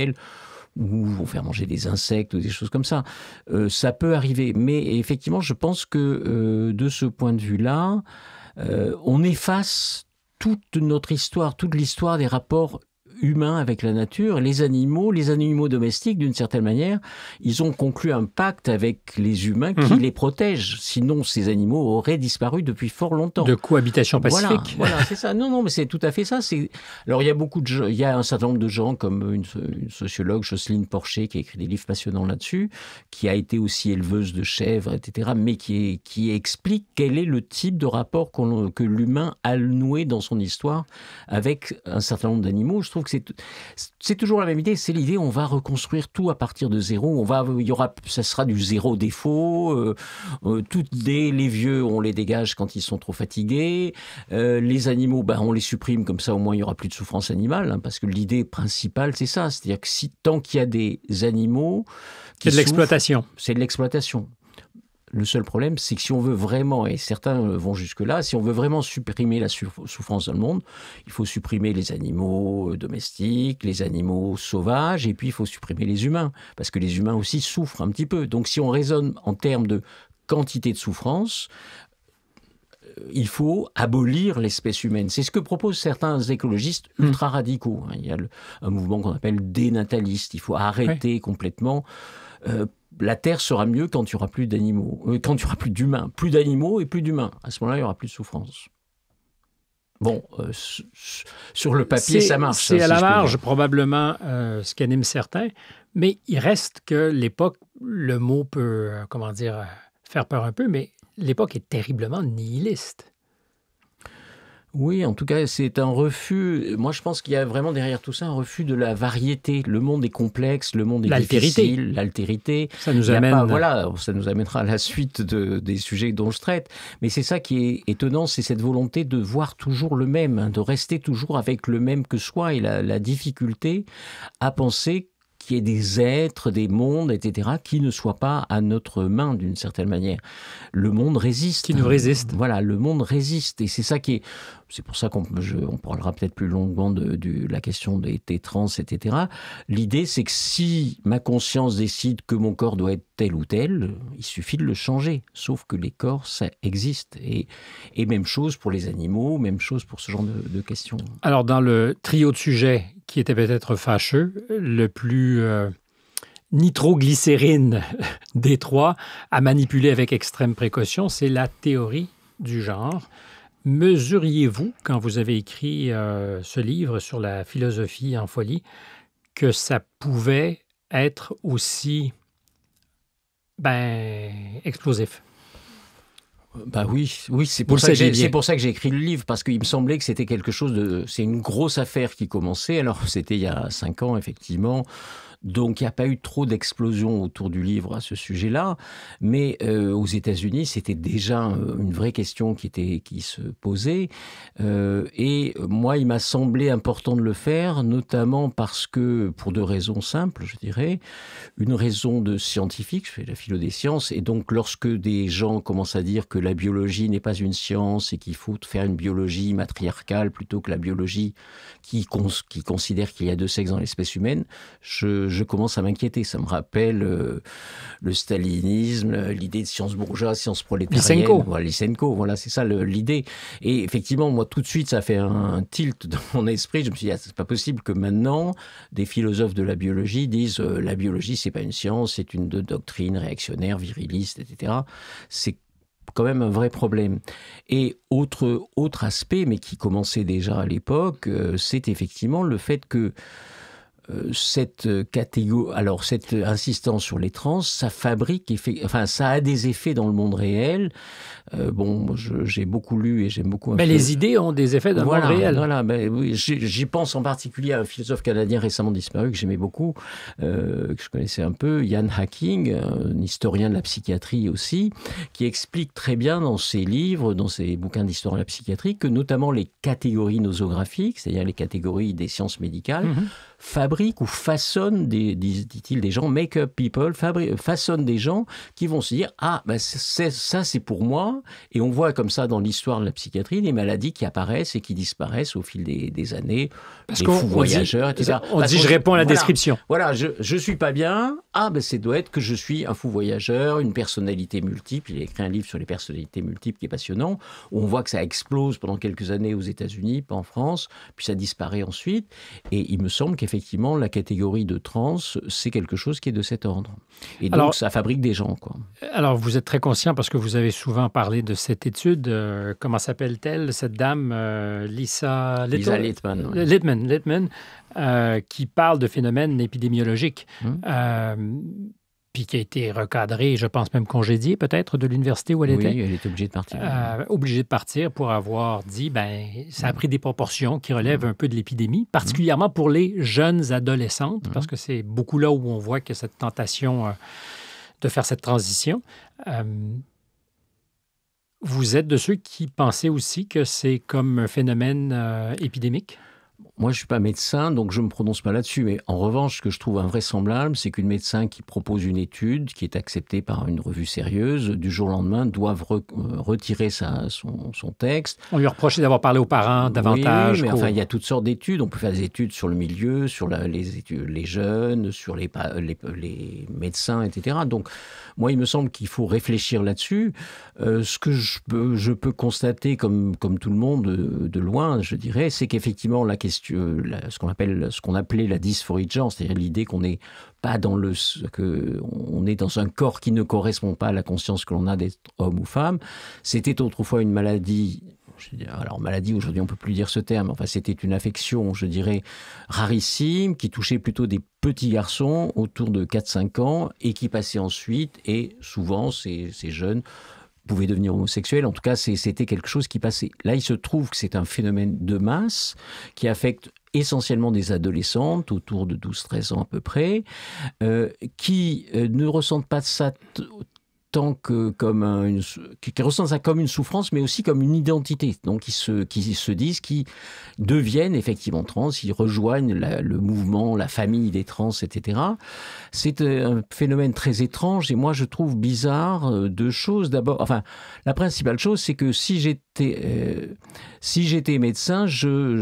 ou vont faire manger des insectes ou des choses comme ça. Euh, ça peut arriver, mais effectivement, je pense que euh, de ce point de vue-là, euh, on efface toute notre histoire, toute l'histoire des rapports humain avec la nature, les animaux, les animaux domestiques, d'une certaine manière, ils ont conclu un pacte avec les humains qui mhm. les protègent. Sinon, ces animaux auraient disparu depuis fort longtemps. De cohabitation pacifique. Voilà, c'est ça. Non, non, mais c'est tout à fait ça. alors il y a beaucoup de, il y a un certain nombre de gens comme une, sociologue Jocelyne Porcher qui a écrit des livres passionnants là-dessus, qui a été aussi éleveuse de chèvres, etc., mais qui qui explique quel est le type de rapport que l'humain a noué dans son histoire avec un certain nombre d'animaux. Je trouve c'est toujours la même idée. C'est l'idée, on va reconstruire tout à partir de zéro. On va, il y aura, ça sera du zéro défaut. Euh, euh, toutes les, vieux, on les dégage quand ils sont trop fatigués. Euh, les animaux, bah, on les supprime comme ça. Au moins, il y aura plus de souffrance animale, hein, parce que l'idée principale, c'est ça. C'est-à-dire que si tant qu'il y a des animaux, c'est de l'exploitation. C'est de l'exploitation. Le seul problème, c'est que si on veut vraiment, et certains euh, vont jusque-là, si on veut vraiment supprimer la souffrance dans le monde, il faut supprimer les animaux euh, domestiques, les animaux sauvages, et puis il faut supprimer les humains, parce que les humains aussi souffrent un petit peu. Donc si on raisonne en termes de quantité de souffrance, euh, il faut abolir l'espèce humaine. C'est ce que proposent certains écologistes hmm. ultra-radicaux. Hein. Il y a un mouvement qu'on appelle dénataliste. Il faut arrêter complètement la Terre sera mieux quand il n'y aura plus d'animaux, euh, quand il n'y aura plus d'humains, plus d'animaux et plus d'humains. À ce moment-là, il n'y aura plus de souffrance. Bon, euh, sur le papier, ça marche. C'est hein, à la marge, probablement, euh, ce qu'anime certains, mais il reste que l'époque, le mot peut, comment dire, faire peur un peu, mais l'époque est terriblement nihiliste. Oui, en tout cas, c'est un refus. Moi, je pense qu'il y a vraiment derrière tout ça un refus de la variété. Le monde est complexe, le monde est difficile, l'altérité. Ça nous amène. voilà, ça nous amènera à la suite de, des sujets dont je traite. Mais c'est ça qui est étonnant, c'est cette volonté de voir toujours le même, hein, de rester toujours avec le même que soi et la difficulté à penser qu'il y des êtres, des mondes, etc., qui ne soient pas à notre main d'une certaine manière. Le monde résiste. Qui nous résiste. Voilà, le monde résiste. Et c'est ça qui est. C'est pour ça qu'on on parlera peut-être plus longuement de, la question des, des trans, etc. L'idée, c'est que si ma conscience décide que mon corps doit être tel ou tel, il suffit de le changer. Sauf que les corps, ça existe. Et, même chose pour les animaux, même chose pour ce genre de questions. Alors, dans le trio de sujets qui était peut-être fâcheux, le plus euh, nitroglycérine des trois à manipuler avec extrême précaution, c'est la théorie du genre. Mesuriez-vous, quand vous avez écrit euh, ce livre sur la philosophie en folie, que ça pouvait être aussi ben, explosif? Bah oui, oui, c'est pour, pour, ça que j'ai écrit le livre, parce qu'il me semblait que c'était quelque chose de... C'est une grosse affaire qui commençait, alors c'était il y a cinq ans, effectivement. Donc il n'y a pas eu trop d'explosions autour du livre à ce sujet-là, mais euh, aux États-Unis, c'était déjà euh, une vraie question qui, était, qui se posait. Euh, et moi, il m'a semblé important de le faire, notamment parce que, pour deux raisons simples, je dirais, une raison de scientifique, je fais la philo des sciences, et donc lorsque des gens commencent à dire que la biologie n'est pas une science et qu'il faut faire une biologie matriarcale plutôt que la biologie qui, qui considère qu'il y a deux sexes dans l'espèce humaine, je, je commence à m'inquiéter. Ça me rappelle euh, le stalinisme, l'idée de science bourgeoise, science prolétarienne. Lysenko. Voilà, c'est ça l'idée. Et effectivement, moi, tout de suite, ça fait un, tilt dans mon esprit. Je me suis dit, ah, c'est pas possible que maintenant, des philosophes de la biologie disent, euh, la biologie, c'est pas une science, c'est une doctrine réactionnaire, viriliste, etc. C'est quand même un vrai problème. Et autre, autre aspect, mais qui commençait déjà à l'époque, euh, c'est effectivement le fait que euh, cette catégorie, alors cette insistance sur les trans, ça fabrique, enfin, ça a des effets dans le monde réel. Euh, bon, j'ai beaucoup lu et j'aime beaucoup. Mais les idées ont des effets dans le monde réel. Voilà, ben j'y pense en particulier à un philosophe canadien récemment disparu que j'aimais beaucoup, euh, que je connaissais un peu, Ian Hacking, un historien de la psychiatrie aussi, qui explique très bien dans ses livres, dans ses bouquins d'histoire de la psychiatrie, que notamment les catégories nosographiques, c'est-à-dire les catégories des sciences médicales, mhm fabrique ou façonne, des, dit-il, des gens, make up people, façonne des gens qui vont se dire Ah, ben ça c'est pour moi. Et on voit comme ça dans l'histoire de la psychiatrie des maladies qui apparaissent et qui disparaissent au fil des, des années. Parce qu'on voyageurs, On dit Je réponds à la description. Voilà, je, je suis pas bien. Ah, ben ça doit être que je suis un fou voyageur, une personnalité multiple. Il a écrit un livre sur les personnalités multiples qui est passionnant. on voit que ça explose pendant quelques années aux États-Unis, pas en France, puis ça disparaît ensuite. Et il me semble qu'effectivement, effectivement, la catégorie de trans, c'est quelque chose qui est de cet ordre. Et donc, ça fabrique des gens. Quoi. Alors, vous êtes très conscient parce que vous avez souvent parlé de cette étude. Euh, comment s'appelle-t-elle, cette dame, Lisa, euh, Lisa Littman, euh, qui parle de phénomènes épidémiologiques. Hum puis qui a été recadrée, je pense même congédiée peut-être de l'université où elle était. Oui, elle était obligée de partir. Euh, obligée de partir pour avoir dit, ben, ça a pris des proportions qui relèvent mm. un peu de l'épidémie, particulièrement pour les jeunes adolescentes, mm. parce que c'est beaucoup là où on voit que cette tentation euh, de faire cette transition. Euh, vous êtes de ceux qui pensaient aussi que c'est comme un phénomène épidémique? moi, je suis pas médecin, donc je me prononce pas là-dessus. Mais en revanche, ce que je trouve invraisemblable, c'est qu'une médecin qui propose une étude, qui est acceptée par une revue sérieuse, du jour au lendemain, doive euh, retirer sa, son, texte. On lui reprochait d'avoir parlé aux parents davantage. Oui, mais enfin, il y a toutes sortes d'études. On peut faire des études sur le milieu, sur les, études, les jeunes, sur les, les, médecins, etc. Donc, moi, il me semble qu'il faut réfléchir là-dessus. Euh, ce que je peux, je peux constater, comme, comme tout le monde, euh, de loin, je dirais, c'est qu'effectivement, la question euh, ce qu'on appelle ce qu'on appelait la dysphorie de genre, c'est-à-dire l'idée qu'on n'est pas dans le que on est dans un corps qui ne correspond pas à la conscience que l'on a d'être homme ou femme. C'était autrefois une maladie alors maladie, aujourd'hui on peut plus dire ce terme, enfin c'était une affection, je dirais, rarissime, qui touchait plutôt des petits garçons autour de 4-5 ans et qui passait ensuite, et souvent ces, ces jeunes pouvait devenir homosexuel. En tout cas, c'était quelque chose qui passait. Là, il se trouve que c'est un phénomène de masse qui affecte essentiellement des adolescentes, autour de 12-13 ans à peu près, euh, qui euh, ne ressentent pas ça tant que comme une, qui, ressentent ça comme une souffrance, mais aussi comme une identité. Donc, ils se, qui se disent, qui deviennent effectivement trans, ils rejoignent le mouvement, la famille des trans, etc. C'est euh, un phénomène très étrange et moi, je trouve bizarre euh, deux choses. D'abord, enfin, la principale chose, c'est que si j'ai euh, si j'étais médecin, je,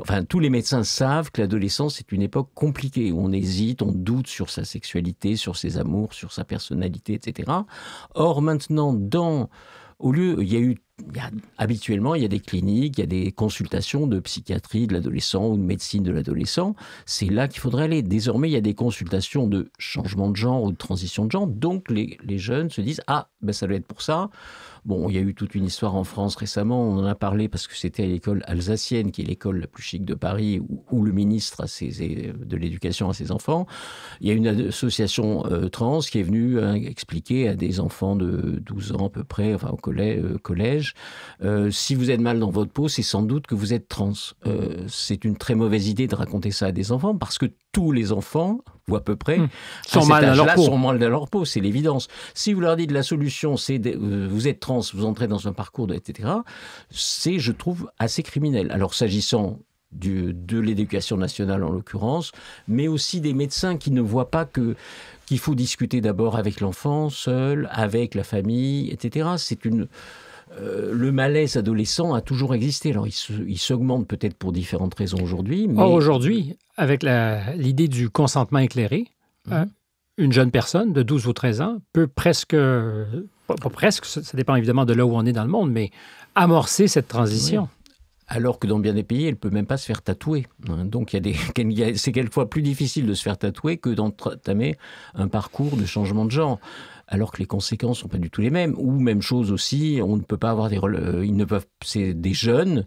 enfin, tous les médecins savent que l'adolescence est une époque compliquée où on hésite, on doute sur sa sexualité, sur ses amours, sur sa personnalité, etc. Or, maintenant, au lieu, il eu habituellement, il y a des cliniques, il y a des consultations de psychiatrie de l'adolescent ou de médecine de l'adolescent. C'est là qu'il faudrait aller. Désormais, il y a des consultations de changement de genre ou de transition de genre. Donc, les, jeunes se disent Ah, ben, ça doit être pour ça. Bon, il y a eu toute une histoire en France récemment, on en a parlé parce que c'était à l'école alsacienne, qui est l'école la plus chic de Paris, où, le ministre de l'éducation à ses enfants. Il y a une association euh, trans qui est venue hein, expliquer à des enfants de 12 ans à peu près, enfin au euh, collège euh, si vous êtes mal dans votre peau, c'est sans doute que vous êtes trans. c'est une très mauvaise idée de raconter ça à des enfants parce que tous les enfants, ou à peu près, hum. sont, mal dans leur peau. leur peau, c'est l'évidence. Si vous leur dites la solution, c'est euh, vous êtes trans, vous entrez dans un parcours, etc., c'est, je trouve, assez criminel. Alors s'agissant du, de l'éducation nationale en l'occurrence, mais aussi des médecins qui ne voient pas que qu'il faut discuter d'abord avec l'enfant, seul, avec la famille, etc. C'est une euh, le malaise adolescent a toujours existé. Alors, il s'augmente peut-être pour différentes raisons aujourd'hui. Or, aujourd'hui, avec l'idée du consentement éclairé, mhm. hein, une jeune personne de 12 ou 13 ans peut presque, presque, ça dépend évidemment de là où on est dans le monde, mais amorcer cette transition. Alors que dans bien des pays, elle peut même pas se faire tatouer. Hein. Donc il y a des... c'est quelquefois plus difficile de se faire tatouer que d'entamer un parcours de changement de genre alors que les conséquences sont pas du tout les mêmes. Ou même chose aussi, on ne peut pas avoir des, euh, ils ne peuvent, c'est des jeunes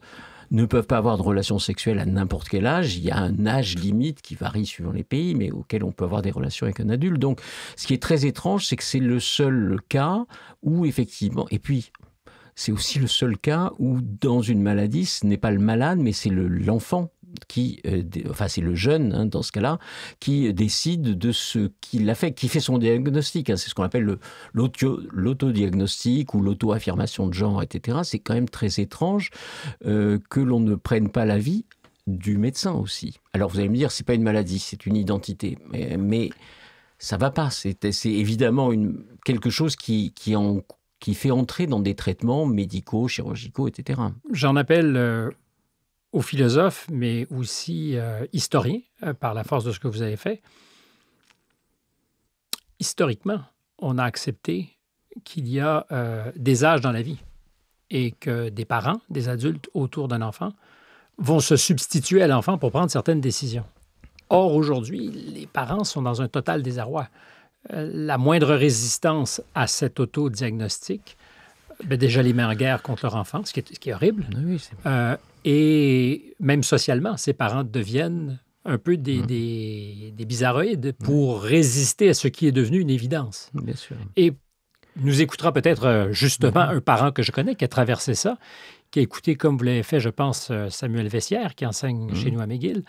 ne peuvent pas avoir de relations sexuelles à n'importe quel âge. Il y a un âge limite qui varie suivant les pays, mais auquel on peut avoir des relations avec un adulte. Donc, ce qui est très étrange, c'est que c'est le seul cas où, effectivement, et puis, c'est aussi le seul cas où, dans une maladie, ce n'est pas le malade, mais c'est l'enfant qui, euh, enfin c'est le jeune hein, dans ce cas-là, qui décide de ce qu'il a fait, qui fait son diagnostic. Hein. c'est ce qu'on appelle l'autodiagnostic ou l'auto-affirmation de genre, etc. C'est quand même très étrange euh, que l'on ne prenne pas l'avis du médecin aussi. Alors vous allez me dire, c'est pas une maladie, c'est une identité, mais, ça ça va pas. C'est évidemment une, quelque chose qui, qui en qui fait entrer dans des traitements médicaux, chirurgicaux, etc. J'en appelle euh, aux philosophes, mais aussi euh, historiens, euh, par la force de ce que vous avez fait. Historiquement, on a accepté qu'il y a euh, des âges dans la vie et que des parents, des adultes autour d'un enfant vont se substituer à l'enfant pour prendre certaines décisions. Or, aujourd'hui, les parents sont dans un total désarroi. Euh, la moindre résistance à cet auto-diagnostic, ben, déjà les met en guerre contre leur enfant, ce qui est, ce qui est horrible. Oui, et même socialement, ses parents deviennent un peu des, mmh. des, bizarroïdes mmh. pour résister à ce qui est devenu une évidence. Bien sûr. Et nous écoutera peut-être euh, justement mmh. un parent que je connais qui a traversé ça, qui a écouté, comme vous l'avez fait, je pense, euh, Samuel Vessière, qui enseigne chez nous à McGill,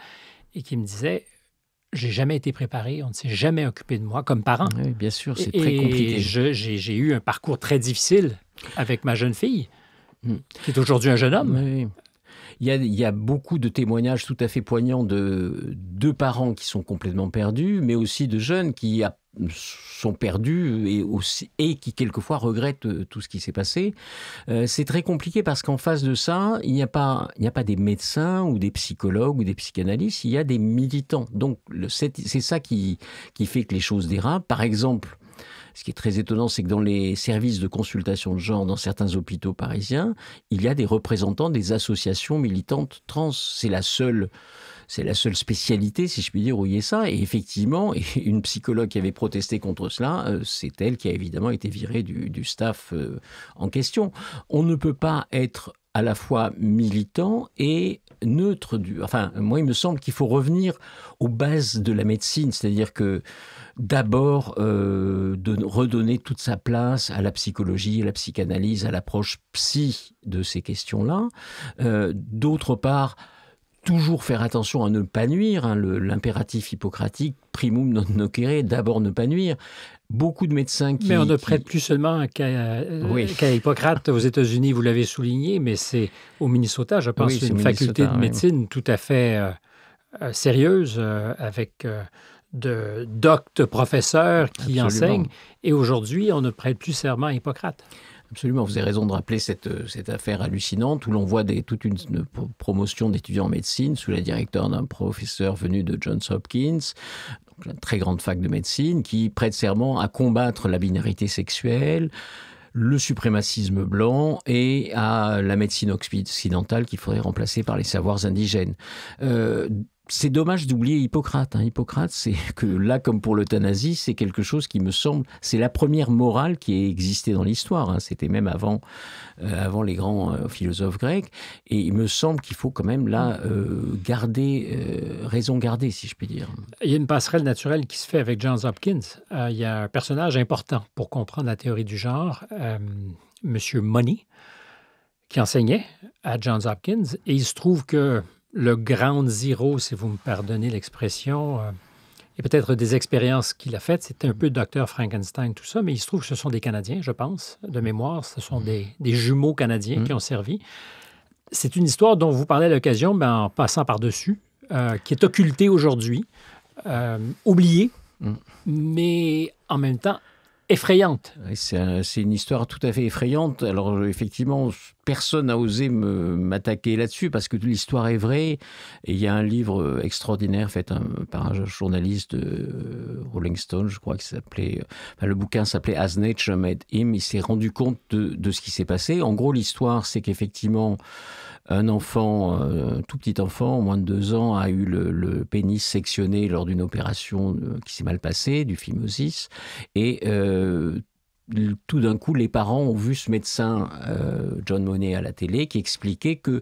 et qui me disait j'ai jamais été préparé, on ne s'est jamais occupé de moi comme parent. Oui, bien sûr, c'est très compliqué. J'ai eu un parcours très difficile avec ma jeune fille, qui est aujourd'hui un jeune homme. Il y a, beaucoup de témoignages tout à fait poignants de, de parents qui sont complètement perdus, mais aussi de jeunes qui sont perdus et, aussi, et qui quelquefois regrettent euh, tout ce qui s'est passé. Euh, c'est très compliqué parce qu'en face de ça, il n'y a, pas, a pas des médecins ou des psychologues ou des psychanalystes, il y a des militants. Donc c'est, ça qui, qui fait que les choses dérapent. Par exemple, ce qui est très étonnant, c'est que dans les services de consultation de genre dans certains hôpitaux parisiens, il y a des représentants des associations militantes trans. C'est la seule c'est la seule spécialité, si je puis dire, où il y a ça. Et effectivement, une psychologue qui avait protesté contre cela, euh, c'est elle qui a évidemment été virée du, staff euh, en question. On ne peut pas être à la fois militant et neutre. Du, enfin, moi, il me semble qu'il faut revenir aux bases de la médecine, c'est-à-dire que d'abord euh, de redonner toute sa place à la psychologie, à la psychanalyse, à l'approche psy de ces questions-là. Euh, d'autre part, toujours faire attention à ne pas nuire, hein, l'impératif hippocratique, primum non nocere, d'abord ne pas nuire. Beaucoup de médecins qui... Mais on ne prête plus seulement euh, qu'à Hippocrate aux États-Unis, vous l'avez souligné, mais c'est au Minnesota, je pense, une faculté de médecine tout à fait sérieuse, avec de doctes professeurs qui enseigne. enseignent. Et aujourd'hui, on ne prête plus serment à Hippocrate. Absolument, vous avez raison de rappeler cette, euh, cette affaire hallucinante où l'on voit des, toute une, promotion d'étudiants en médecine sous la direction d'un professeur venu de Johns Hopkins, donc une très grande fac de médecine, qui prête serment à combattre la binarité sexuelle, le suprémacisme blanc et à la médecine occidentale qu'il faudrait remplacer par les savoirs indigènes. Euh, c'est dommage d'oublier Hippocrate. Hein. Hippocrate, c'est que là, comme pour l'euthanasie, c'est quelque chose qui me semble, c'est la première morale qui ait existé dans l'histoire. Hein. C'était même avant, euh, avant les grands euh, philosophes grecs. Et il me semble qu'il faut quand même là euh, garder raison garder, si je puis dire. Il y a une passerelle naturelle qui se fait avec Johns Hopkins. il y a un personnage important pour comprendre la théorie du genre, Monsieur Money, qui enseignait à Johns Hopkins, et il se trouve que le grand zéro, si vous me pardonnez l'expression. Euh, et peut-être des expériences qu'il a faites. C'était un peu Docteur Frankenstein, tout ça, mais il se trouve que ce sont des Canadiens, je pense, de mémoire. Ce sont mm. des, jumeaux canadiens qui mm. ont servi. C'est une histoire dont vous parlez à l'occasion, en passant par-dessus, euh, qui est occultée aujourd'hui, euh, oubliée, mm. mais en même temps effrayante. C'est une histoire tout à fait effrayante. Alors effectivement, personne n'a osé m'attaquer là-dessus parce que l'histoire est vraie. Et il y a un livre euh, extraordinaire fait hein, par un journaliste de euh, Rolling Stone, je crois que s'appelait. Euh, le bouquin s'appelait As Nature Made Him. Il s'est rendu compte de ce qui s'est passé. En gros, l'histoire, c'est qu'effectivement. Un enfant, un euh, tout petit enfant, moins de deux ans, a eu le, pénis sectionné lors d'une opération euh, qui s'est mal passée, du phimosis, et euh, tout d'un coup, les parents ont vu ce médecin, John Monet, à la télé, qui expliquait que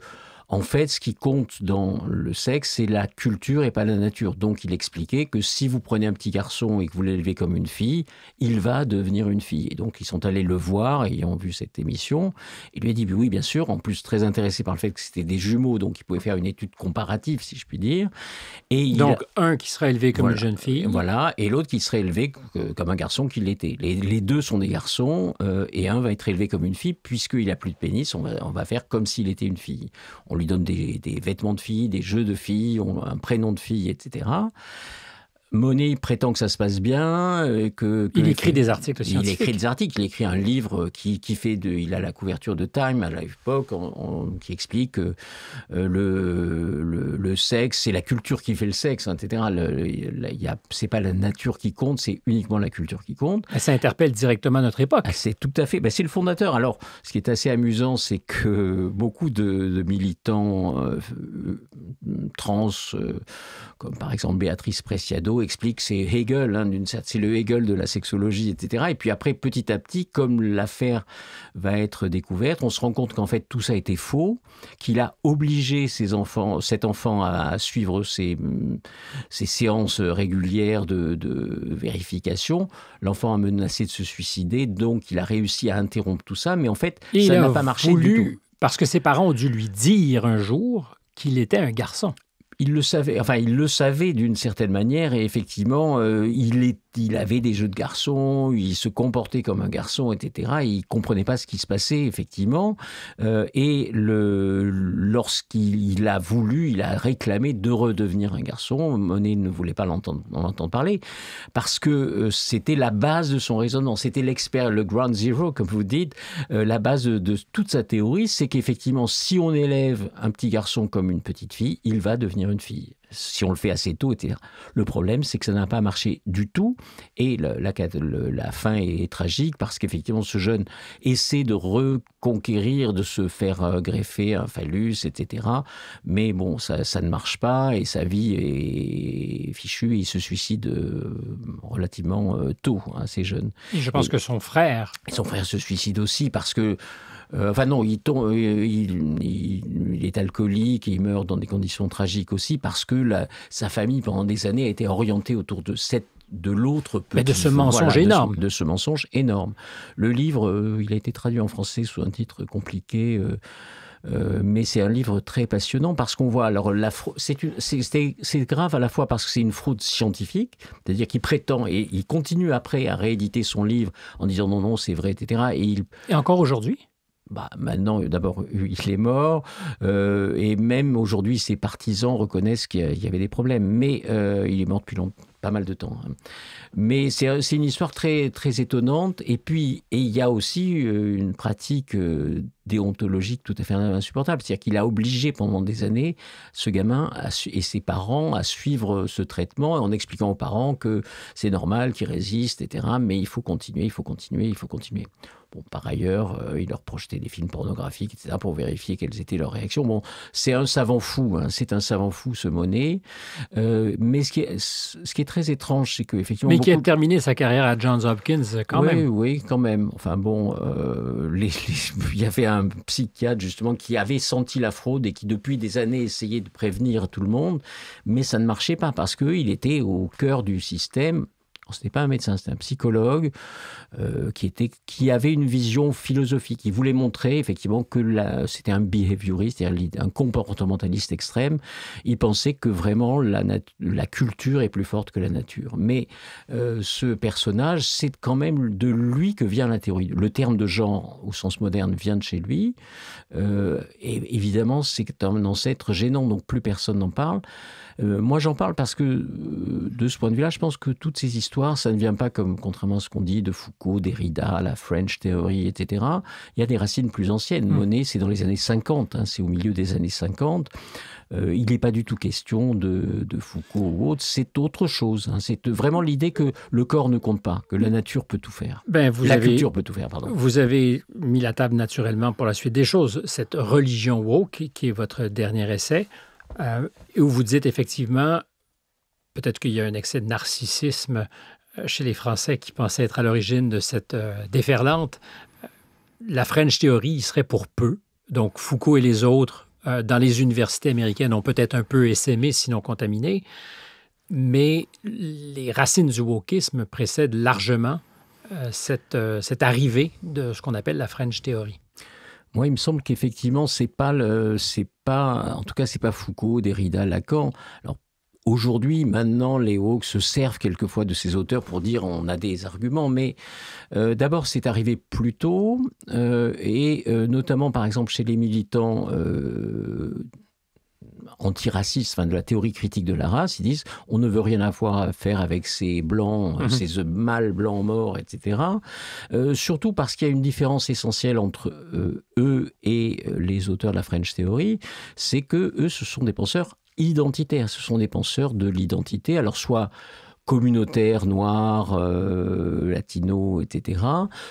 en fait, ce qui compte dans le sexe, c'est la culture et pas la nature. Donc, il expliquait que si vous prenez un petit garçon et que vous l'élevez comme une fille, il va devenir une fille. Et donc, ils sont allés le voir, ayant vu cette émission. Il lui a dit, bah oui, bien sûr, en plus très intéressé par le fait que c'était des jumeaux, donc il pouvait faire une étude comparative, si je puis dire. Et donc, il un qui serait élevé comme une jeune fille. Voilà, et l'autre qui serait élevé comme un garçon qu'il l'était. Les, deux sont des garçons, euh, et un va être élevé comme une fille, puisqu'il a plus de pénis, on va, on va faire comme s'il était une fille. On on lui donne des, vêtements de filles, des jeux de filles, un prénom de fille, etc. Monet prétend que ça se passe bien, il écrit des articles scientifiques. Il écrit des articles, il écrit un livre qui, fait de, il a la couverture de Time à l'époque, qui explique euh, le, sexe, c'est la culture qui fait le sexe, etc. C'est pas la nature qui compte, c'est uniquement la culture qui compte. Ça interpelle directement notre époque. Ah, c'est tout à fait. Ben, c'est le fondateur. Alors, ce qui est assez amusant, c'est que beaucoup de, militants euh, trans, euh, comme par exemple Béatrice Preciado explique, c'est Hegel, hein, c'est le Hegel de la sexologie, etc. Et puis après, petit à petit, comme l'affaire va être découverte, on se rend compte qu'en fait tout ça a été faux, qu'il a obligé ses enfants, cet enfant à suivre ses, séances régulières de, vérification. L'enfant a menacé de se suicider, donc il a réussi à interrompre tout ça, mais en fait, ça n'a pas marché du tout. Parce que ses parents ont dû lui dire un jour qu'il était un garçon il le savait, enfin il le savait d'une certaine manière, et effectivement, euh, il est il avait des jeux de garçon, il se comportait comme un garçon, etc. Il il comprenait pas ce qui se passait effectivement. Euh, et lorsqu'il a voulu, il a réclamé de redevenir un garçon. Monet ne voulait pas l'entendre, en entendre parler parce que euh, c'était la base de son raisonnement, c'était l'expert, le ground zero comme vous dites. Euh, la base de toute sa théorie, c'est qu'effectivement, si on élève un petit garçon comme une petite fille, il va devenir une fille si on le fait assez tôt, etc. Le problème, c'est que ça n'a pas marché du tout. Et la, fin est tragique parce qu'effectivement, ce jeune essaie de reconquérir, de se faire euh, greffer un phallus, etc. Mais bon, ça, ne marche pas et sa vie est fichue et il se suicide euh, relativement euh, tôt, assez hein, jeune. Et je pense que son frère. Son frère se suicide aussi parce que euh, enfin non, euh, il, il, est alcoolique et il meurt dans des conditions tragiques aussi parce que sa famille pendant des années a été orientée autour de cette de l'autre Mais de ce mensonge énorme. De ce, mensonge énorme. Le livre, euh, il a été traduit en français sous un titre compliqué. mais c'est un livre très passionnant parce qu'on voit alors la c'est grave à la fois parce que c'est une fraude scientifique, c'est-à-dire qu'il prétend et il continue après à rééditer son livre en disant non non c'est vrai etc. Et, il... et encore aujourd'hui bah, maintenant, d'abord, euh, il est mort, euh, et même aujourd'hui, ses partisans reconnaissent qu'il y, avait des problèmes, mais euh, il est mort depuis longtemps, pas mal de temps. Hein. Mais c'est une histoire très, très étonnante, et puis il y a aussi une pratique déontologique tout à fait insupportable, c'est-à-dire qu'il a obligé pendant des années ce gamin et ses parents à suivre ce traitement en expliquant aux parents que c'est normal, qu'il résiste, etc., mais il faut continuer, il faut continuer, il faut continuer par ailleurs, euh, il leur projetait des films pornographiques, etc., pour vérifier quelles étaient leurs réactions. Bon, c'est un savant fou, hein, c'est un savant fou, ce Monet. Euh, mais ce qui est, très étrange, c'est que effectivement. Mais qui a terminé sa carrière à Johns Hopkins, quand même. Oui, quand même. Enfin bon, euh, il y avait un psychiatre justement qui avait senti la fraude et qui depuis des années essayait de prévenir tout le monde, mais ça ne marchait pas parce qu'il était au cœur du système ce n'était pas un médecin, c'était un psychologue euh, qui, était, qui avait une vision philosophique. Il voulait montrer effectivement que c'était un behavioriste, c'est-à-dire un comportementaliste extrême. Il pensait que vraiment la, culture est plus forte que la nature. Mais euh, ce personnage, c'est quand même de lui que vient la théorie. Le terme de genre au sens moderne vient de chez lui. Euh, et évidemment, c'est un ancêtre gênant, donc plus personne n'en parle. Euh, moi, j'en parle parce que, euh, de ce point de vue-là, je pense que toutes ces histoires, ça ne vient pas comme, contrairement à ce qu'on dit, de Foucault, Derrida, la French Theory, etc. Il y a des racines plus anciennes. Mm. Monet, c'est dans les années 50, hein, c'est au milieu des années 50. Euh, il n'est pas du tout question de, Foucault ou autre, c'est autre chose. Hein. C'est vraiment l'idée que le corps ne compte pas, que la nature peut tout faire. Ben, la nature culture peut tout faire, pardon. Vous avez mis la table naturellement pour la suite des choses. Cette religion woke, qui est votre dernier essai, et euh, où vous dites effectivement, peut-être qu'il y a un excès de narcissisme euh, chez les Français qui pensaient être à l'origine de cette euh, déferlante. La French Theory serait pour peu. Donc Foucault et les autres dans les universités américaines ont peut-être un peu essaimé, sinon contaminé. Mais les racines du wokisme précèdent largement cette, cette, arrivée de ce qu'on appelle la French Theory. Moi, il me semble qu'effectivement, c'est pas le, c'est pas, en tout cas, c'est pas Foucault, Derrida, Lacan. Alors Aujourd'hui, maintenant, les Hawks se servent quelquefois de ces auteurs pour dire on a des arguments, mais euh, d'abord c'est arrivé plus tôt, euh, et euh, notamment par exemple chez les militants antiraciste, enfin de la théorie critique de la race, ils disent on ne veut rien avoir à faire avec ces blancs, mhm. ces euh, mâles blancs morts, etc. Euh, surtout parce qu'il y a une différence essentielle entre euh, eux et les auteurs de la French Theory, c'est que eux, ce sont des penseurs identitaires, ce sont des penseurs de l'identité. Alors soit communautaire noir, euh, latino, etc.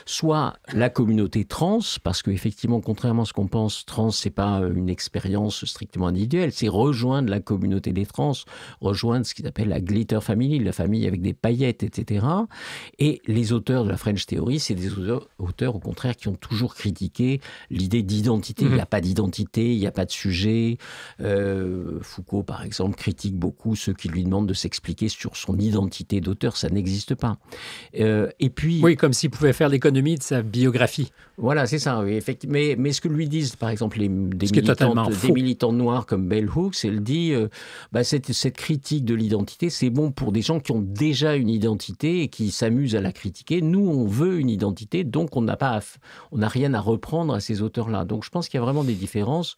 Soit la communauté trans, parce qu'effectivement, contrairement à ce qu'on pense, trans, c'est pas euh, une expérience strictement individuelle, c'est rejoindre la communauté des trans, rejoindre ce qu'ils appellent la glitter family, la famille avec des paillettes, etc. Et les auteurs de la French Theory, c'est des auteurs, au contraire, qui ont toujours critiqué l'idée d'identité. Il n'y a mmh. pas d'identité, il n'y a pas de sujet. Euh, Foucault, par exemple, critique beaucoup ceux qui lui demandent de s'expliquer sur son identité d'auteur, ça n'existe pas. Euh, et puis... Oui, comme s'il pouvait faire l'économie de sa biographie. Voilà, c'est ça. effectivement. Mais, mais, ce que lui disent, par exemple, les, des, militants, militants noirs comme Bell Hooks, elle dit, euh, bah, cette, cette, critique de l'identité, c'est bon pour des gens qui ont déjà une identité et qui s'amusent à la critiquer. Nous, on veut une identité, donc on n'a pas, on n'a rien à reprendre à ces auteurs-là. Donc je pense qu'il y a vraiment des différences.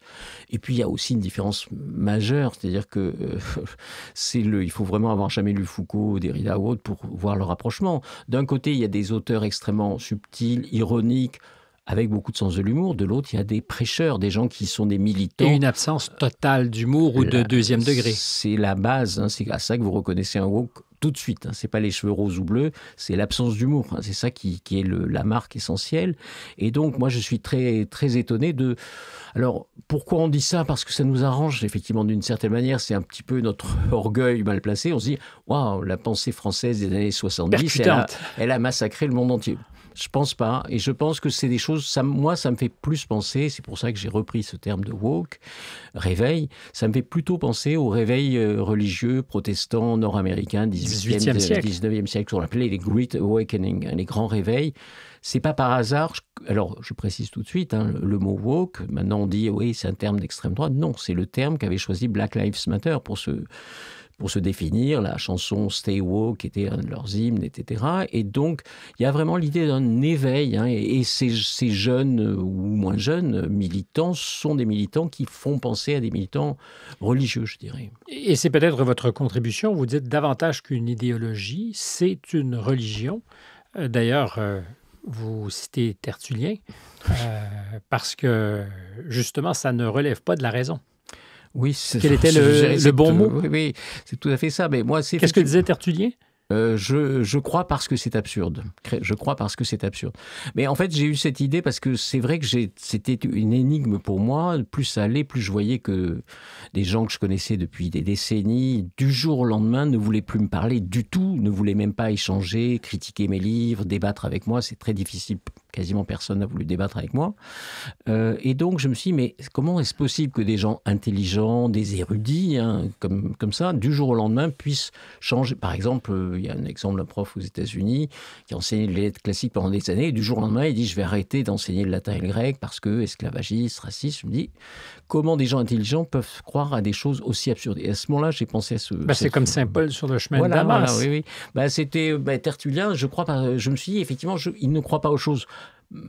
Et puis il y a aussi une différence majeure, c'est-à-dire que euh, c'est le, il faut vraiment avoir jamais lu Foucault des Derrida ou pour voir le rapprochement. D'un côté, il y a des auteurs extrêmement subtils, ironiques, avec beaucoup de sens de l'humour. De l'autre, il y a des prêcheurs, des gens qui sont des militants. Et une absence totale d'humour ou de deuxième degré. C'est la base. Hein. C'est à ça que vous reconnaissez un woke tout de suite. Hein. C'est pas les cheveux roses ou bleus, c'est l'absence d'humour. Hein. C'est ça qui, est la marque essentielle. Et donc, moi, je suis très, très étonné de. Alors, pourquoi on dit ça Parce que ça nous arrange, effectivement, d'une certaine manière. C'est un petit peu notre orgueil mal placé. On se dit, waouh, la pensée française des années 70, elle a massacré le monde entier. Je pense pas. Et je pense que c'est des choses, ça, moi, ça me fait plus penser, c'est pour ça que j'ai repris ce terme de woke, réveil, ça me fait plutôt penser au réveil euh, religieux protestant nord-américain 18e, siècle. 19e siècle, qu'on appelait les Great Awakening, hein, les grands réveils. C'est pas par hasard, alors je précise tout de suite, hein, le mot woke, maintenant on dit oui, c'est un terme d'extrême droite. Non, c'est le terme qu'avait choisi Black Lives Matter pour ce pour se définir. La chanson Stay Woke était un de leurs hymnes, etc. Et donc, il y a vraiment l'idée d'un éveil. Hein, et, ces, jeunes ou moins jeunes militants sont des militants qui font penser à des militants religieux, je dirais. Et c'est peut-être votre contribution. Vous dites davantage qu'une idéologie, c'est une religion. Euh, d'ailleurs, euh, vous citez Tertullien, euh, parce que justement, ça ne relève pas de la raison. Oui, quel était le, bon euh, mot Oui, c'est tout à fait ça. Mais moi, c'est. Qu'est-ce que disait Tertullier euh, je, je, crois parce que c'est absurde. Je crois parce que c'est absurde. Mais en fait, j'ai eu cette idée parce que c'est vrai que c'était une énigme pour moi. Plus ça allait, plus je voyais que des gens que je connaissais depuis des décennies, du jour au lendemain, ne voulaient plus me parler du tout, ne voulaient même pas échanger, critiquer mes livres, débattre avec moi. C'est très difficile quasiment personne n'a voulu débattre avec moi. Euh, et donc je me suis dit, mais comment est-ce possible que des gens intelligents, des érudits, hein, comme, comme ça, du jour au lendemain, puissent changer Par exemple, euh, il y a un exemple un prof aux États-Unis qui enseignait les lettres classiques pendant des années, et du jour au lendemain, il dit, je vais arrêter d'enseigner le latin et le grec parce que esclavagiste, raciste. Je me dis, comment des gens intelligents peuvent croire à des choses aussi absurdes. à ce moment-là, j'ai pensé à ce. Bah, c'est comme Saint Paul sur le chemin de Damas. Bah, c'était bah, Tertullien. Je crois pas. Je me suis dit effectivement, il ne croit pas aux choses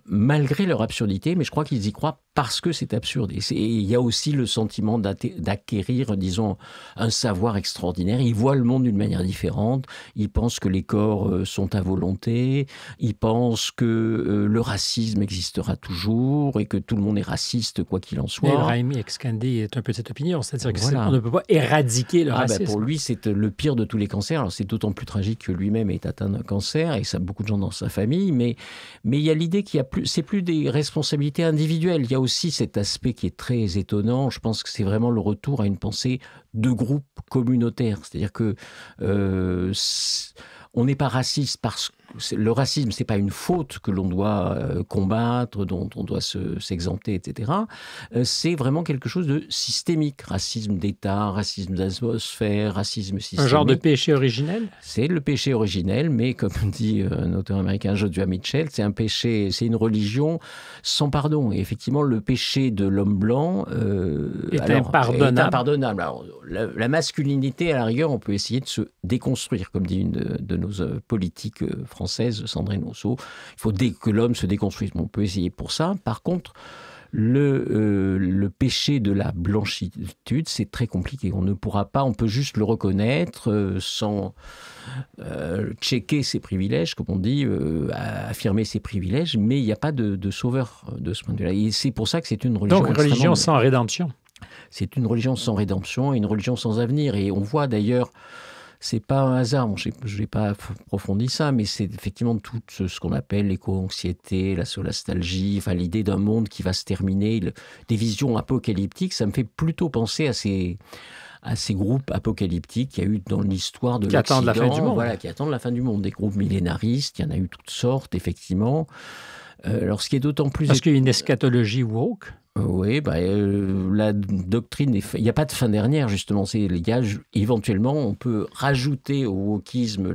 malgré leur absurdité, mais je crois qu'ils y croient parce que c'est absurde. Et il y a aussi le sentiment d'acquérir, disons, un savoir extraordinaire. Ils voient le monde d'une manière différente. Ils pensent que les corps euh, sont à volonté. Ils pensent que euh, le racisme existera toujours et que tout le monde est raciste, quoi qu'il en soit. Raimi est un peu de cette opinion. C'est-à-dire qu'on ne peut pas éradiquer le ah, bah, racisme. pour lui, c'est euh, le pire de tous les cancers. Alors c'est d'autant plus tragique que lui-même est atteint d'un cancer et ça beaucoup de gens dans sa famille. Mais, mais il y a l'idée plus, c'est plus des responsabilités individuelles. Il y a aussi cet aspect qui est très étonnant. Je pense que c'est vraiment le retour à une pensée de groupe communautaire, c'est-à-dire que euh, on n'est pas raciste parce que le racisme, c'est pas une faute que l'on doit euh, combattre, dont on doit s'exempter, etc. Euh, c'est vraiment quelque chose de systémique. Racisme d'État, racisme d'atmosphère, racisme systémique. Un genre de péché originel C'est le péché originel, mais comme dit euh, un auteur américain, Joshua Mitchell, c'est un péché, c'est une religion sans pardon. Et effectivement, le péché de l'homme blanc est, impardonnable. la, masculinité, à la rigueur, on peut essayer de se déconstruire, comme dit une de nos politiques françaises française, Sandrine Rousseau. Il faut dès que l'homme se déconstruise. on peut essayer pour ça. Par contre, euh, le, péché de la blanchitude, c'est très compliqué. On ne pourra pas, on peut juste le reconnaître euh, sans euh, checker ses privilèges, comme on dit, affirmer ses privilèges, mais il n'y a pas de, sauveur de ce point de vue-là. Et c'est pour ça que c'est une religion. Donc, religion sans rédemption. C'est une religion sans rédemption et une religion sans avenir. Et on voit d'ailleurs c'est pas un hasard. je n'ai pas approfondi ça, mais c'est effectivement tout ce, qu'on appelle l'éco-anxiété, la solastalgie, l'idée d'un monde qui va se terminer, des visions apocalyptiques. Ça me fait plutôt penser à ces groupes apocalyptiques qu'il y a eu dans l'histoire de qui la fin du qui attendent la fin du monde. Des groupes millénaristes, il y en a eu toutes sortes, effectivement. Euh, alors, ce qui est d'autant plus. Parce qu'il y a une eschatologie woke oui, bah, euh, la doctrine, il n'y a pas de fin dernière, justement. C'est les gages. Éventuellement, on peut rajouter au wokisme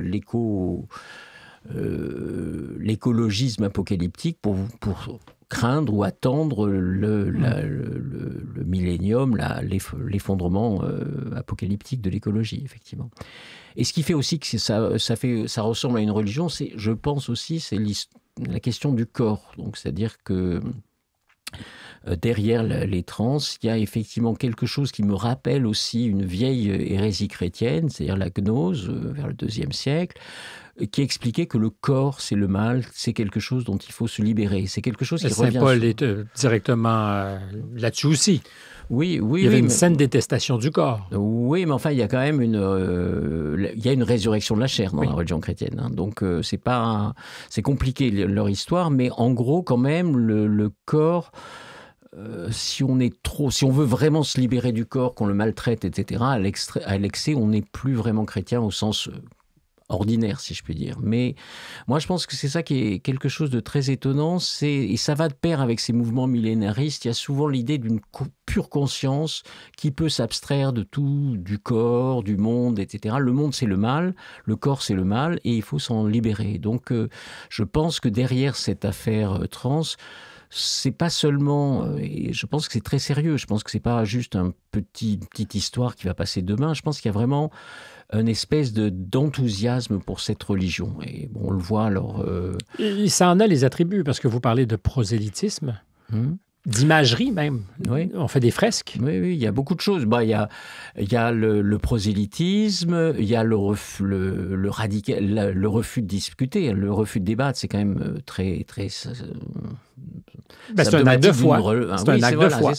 euh, l'écologisme apocalyptique pour, pour, craindre ou attendre le, mm. millénium, l'effondrement euh, apocalyptique de l'écologie, effectivement. Et ce qui fait aussi que ça, ça, fait, ça ressemble à une religion, c'est, je pense aussi, c'est la question du corps. Donc, c'est-à-dire que euh, derrière les trans, il y a effectivement quelque chose qui me rappelle aussi une vieille hérésie chrétienne, c'est-à-dire la gnose, euh, vers le deuxième siècle, euh, qui expliquait que le corps, c'est le mal, c'est quelque chose dont il faut se libérer. C'est quelque chose qui Saint revient... Saint Paul est directement là-dessus aussi. Oui, oui. Il y avait une saine détestation du corps. Oui, mais enfin, il y a quand même une, euh, il y a une résurrection de la chair dans la religion chrétienne. Hein. Donc, euh, c'est pas, c'est compliqué leur histoire, mais en gros, quand même, le, corps. Euh, si on est trop, si on veut vraiment se libérer du corps, qu'on le maltraite, etc., à l'excès, on n'est plus vraiment chrétien au sens ordinaire, si je puis dire. Mais moi, je pense que c'est ça qui est quelque chose de très étonnant. C'est et ça va de pair avec ces mouvements millénaristes. Il y a souvent l'idée d'une pure conscience qui peut s'abstraire de tout, du corps, du monde, etc. Le monde, c'est le mal, le corps, c'est le mal, et il faut s'en libérer. Donc, euh, je pense que derrière cette affaire euh, trans, c'est pas seulement, euh, je pense que c'est très sérieux, je pense que c'est pas juste un petit, une petite histoire qui va passer demain, je pense qu'il y a vraiment une espèce de, d'enthousiasme pour cette religion. Et bon, on le voit alors. Euh, ça en a les attributs, parce que vous parlez de prosélytisme. Hmm. d'imagerie même. On fait des fresques. Oui, oui, il y a beaucoup de choses. Bah, il, y a, il y a le, prosélytisme, il y a le, le, radical, le refus de discuter, le refus de débattre. C'est quand même euh, très, très euh, ben, c'est un acte de foi. C'est un acte de foi.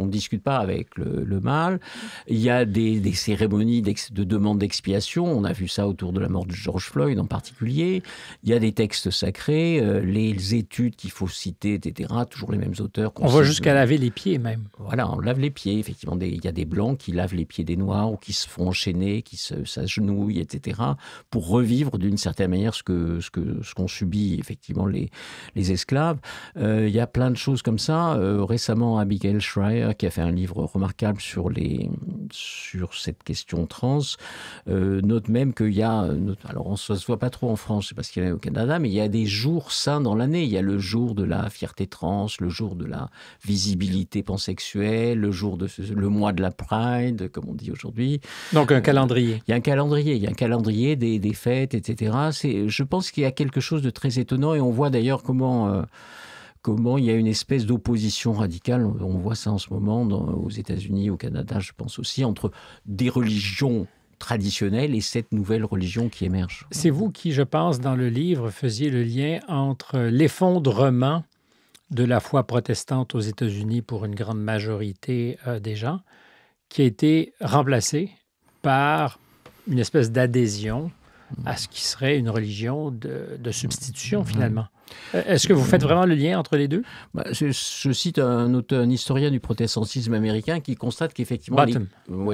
on ne discute pas avec le, mal. Il y a des, cérémonies de demande d'expiation. On a vu ça autour de la mort de George Floyd en particulier. Il y a des textes sacrés, euh, les, études qu'il faut citer, etc. Toujours les mêmes auteurs. On, va jusqu'à laver les pieds même. Voilà, on lave les pieds. Effectivement, il y a des blancs qui lavent les pieds des noirs ou qui se font enchaîner, qui s'agenouillent, etc. Pour revivre d'une certaine manière ce que ce que ce qu'ont subi effectivement les les esclaves. Euh, il y a plein de choses comme ça. Euh, récemment, Abigail Schreier, qui a fait un livre remarquable sur, les, sur cette question trans, euh, note même qu'il y a, alors on ne se voit pas trop en France, c'est parce qu'il y est au Canada, mais il y a des jours sains dans l'année. Il y a le jour de la fierté trans, le jour de la visibilité pansexuelle, le jour de le mois de la Pride, comme on dit aujourd'hui. Donc un calendrier. Il y a un calendrier, il y a un calendrier des, des fêtes, etc. C'est, je pense qu'il y a quelque chose de très étonnant et on voit d'ailleurs comment comment il y a une espèce d'opposition radicale, on voit ça en ce moment aux États-Unis, au Canada, je pense aussi, entre des religions traditionnelles et cette nouvelle religion qui émerge. C'est vous qui, je pense, dans le livre, faisiez le lien entre l'effondrement de la foi protestante aux États-Unis pour une grande majorité euh, des gens, qui a été remplacée par une espèce d'adhésion à ce qui serait une religion de substitution, mmh. finalement. Euh, est-ce que vous faites vraiment le lien entre les deux bah, je, cite un, historien du protestantisme américain qui constate qu'effectivement...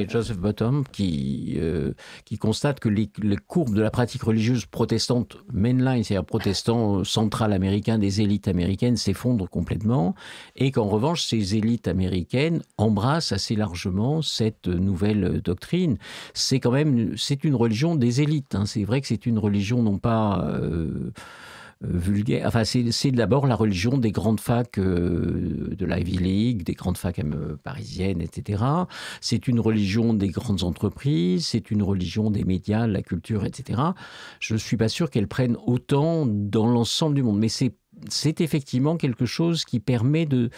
Joseph Bottom, euh, qui, constate que les, les, courbes de la pratique religieuse protestante mainline, c'est-à-dire protestant euh, central américain, des élites américaines, s'effondrent complètement, et qu'en revanche, ces élites américaines embrassent assez largement cette nouvelle doctrine. C'est quand même... C'est une religion des élites. Hein. C'est vrai que c'est une religion non pas vulgaire. Enfin, c'est d'abord la religion des grandes facs euh, de la League, des grandes facs euh, parisiennes, etc. C'est une religion des grandes entreprises, c'est une religion des médias, la culture, etc. Je ne suis pas sûr qu'elle prennent autant dans l'ensemble du monde, mais c'est c'est effectivement quelque chose qui permet de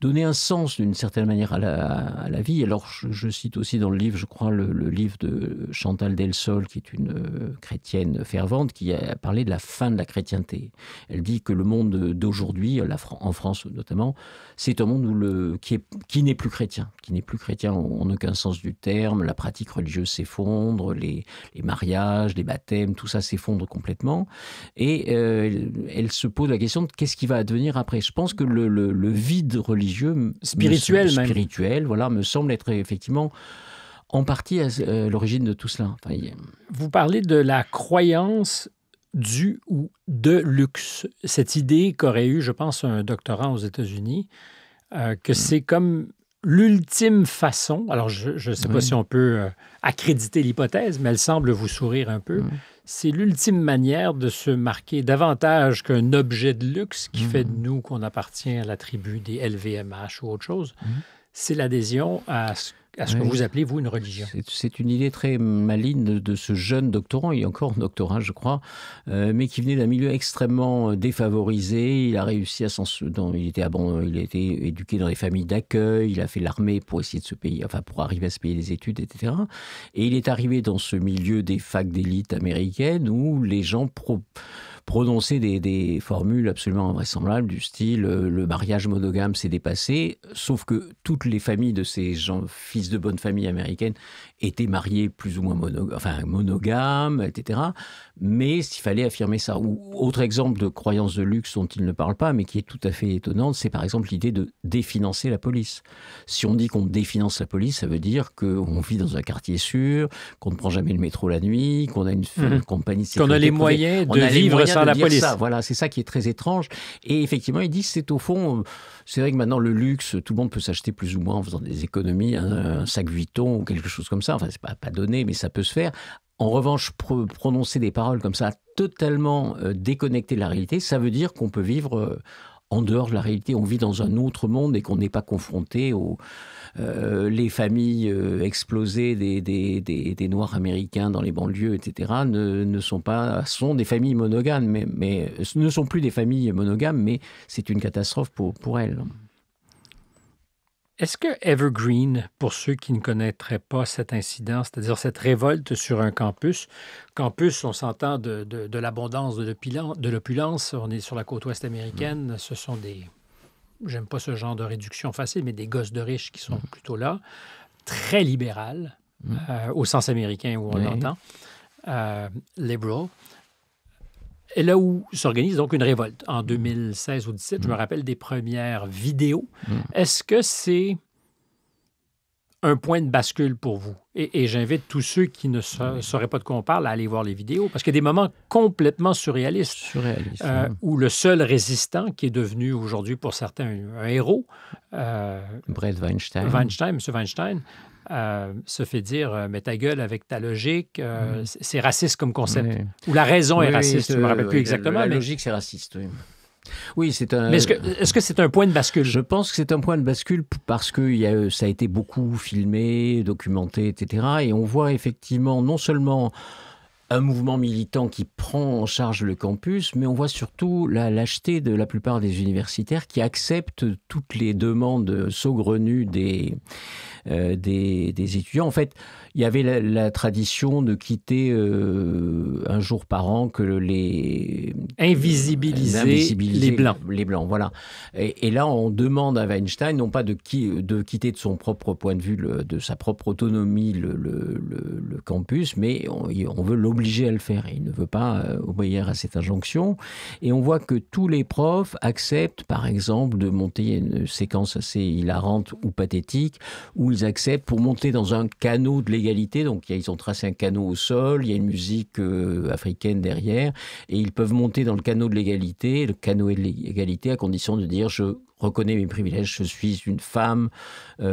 donner un sens d'une certaine manière à la, vie. Alors je, cite aussi dans le livre, je crois, le, livre de Chantal Delsol, qui est une euh, chrétienne fervente, qui a parlé de la fin de la chrétienté. Elle dit que le monde d'aujourd'hui, en France notamment, c'est un monde qui, n'est plus chrétien, qui n'est plus chrétien en aucun sens du terme, la pratique religieuse s'effondre, les, mariages, les baptêmes, tout ça s'effondre complètement. Et euh, elle, se pose la question qu'est-ce qui va advenir après. Je pense que le, vide religieux, spirituel, voilà, me semble être effectivement en partie à euh, l'origine de tout cela. Vous parlez de la croyance du ou de luxe. Cette idée qu'aurait eu, je pense, un doctorant aux États-Unis, euh, que hmm. c'est comme l'ultime façon, alors je ne sais pas si on peut euh, accréditer l'hypothèse, mais elle semble vous sourire un peu, hmm c'est l'ultime manière de se marquer davantage qu'un objet de luxe qui mm. fait de nous qu'on appartient à la tribu des LVMH ou autre chose. Mm. C'est l'adhésion à ce à ce que vous appelez, vous, une religion. C'est une idée très maligne de, ce jeune doctorant, il est encore en doctorat, je crois, euh, mais qui venait d'un milieu extrêmement euh, défavorisé. Il a réussi à s'en... Il, était, il a été éduqué dans des familles d'accueil, il a fait l'armée pour essayer de se payer, enfin pour arriver à se payer des études, etc. Et il est arrivé dans ce milieu des facs d'élite américaines où les gens prononcer des, formules absolument invraisemblables du style euh, le mariage monogame s'est dépassé, sauf que toutes les familles de ces gens, fils de bonne famille américaine, était marié plus ou moins mono, monogame, etc. Mais s'il fallait affirmer ça. Ou autre exemple de croyance de luxe dont il ne parle pas, mais qui est tout à fait étonnante, c'est par exemple l'idée de définancer la police. Si on dit qu'on définance la police, ça veut dire qu'on vit dans un quartier sûr, qu'on ne prend jamais le métro la nuit, qu'on a une mmh. compagnie de Qu'on a les moyens de vivre sans la police. Voilà, c'est ça qui est très étrange. Et effectivement, ils disent c'est au fond c'est vrai que maintenant, le luxe, tout le monde peut s'acheter plus ou moins en faisant des économies, hein, un sac Vuitton ou quelque chose comme ça. Enfin, c'est pas, pas donné, mais ça peut se faire. En revanche, prononcer des paroles comme ça, totalement euh, déconnecté de la réalité, ça veut dire qu'on peut vivre euh, en dehors de la réalité. On vit dans un autre monde et qu'on n'est pas confronté aux euh, les familles euh, explosées des, des, Noirs américains dans les banlieues, etc., ne, ne sont pas, sont des familles monogames, mais, mais euh, ne sont plus des familles monogames, mais c'est une catastrophe pour, pour elles. Est-ce que Evergreen, pour ceux qui ne connaîtraient pas cette incidence, c'est-à-dire cette révolte sur un campus, campus, on s'entend de, de, l'abondance, de l'opulence, on est sur la côte ouest américaine, mm. ce sont des, j'aime pas ce genre de réduction facile, mais des gosses de riches qui sont mhm. plutôt là, très libérales, mhm. euh, au sens américain où on l'entend, euh, liberal. Et là où s'organise donc une révolte en 2016 mhm. ou 2017, je me rappelle des premières vidéos. Est-ce que c'est un point de bascule pour vous? Et, j'invite tous ceux qui ne sauraient pas de quoi on parle à aller voir les vidéos, parce qu'il y a des moments complètement surréalistes. Euh, où le seul résistant, qui est devenu aujourd'hui pour certains un, héros, euh, Brett Weinstein. Weinstein, M. Weinstein, euh, se fait dire mais ta gueule avec ta logique, c'est raciste comme concept. Ou la raison est raciste, je ne me rappelle plus exactement. La logique, c'est raciste, oui. Oui, c'est un. est-ce que, c'est un point de bascule? Je pense que c'est un point de bascule parce que euh, ça a été beaucoup filmé, documenté, etc. Et on voit effectivement non seulement un mouvement militant qui prend en charge le campus, mais on voit surtout la lâcheté de la plupart des universitaires qui acceptent toutes les demandes saugrenues des euh, étudiants. En fait, il y avait la, tradition de quitter euh, un jour par an que les euh, invisibiliser, les blancs. Les blancs, voilà. Et, là, on demande à Weinstein non pas de, qui, de quitter de son propre point de vue, de sa propre autonomie, le, le, le campus, mais on, veut l'obliger à le faire. il ne veut pas euh, obéir à cette injonction. Et on voit que tous les profs acceptent, par exemple, de monter une séquence assez hilarante ou pathétique, où ils acceptent pour monter dans un canot de l'égalité donc, ils ont tracé un canot au sol, il y a une musique euh, africaine derrière, et ils peuvent monter dans le canot de l'égalité, le canot de l'égalité, à condition de dire je reconnais mes privilèges, je suis une femme euh,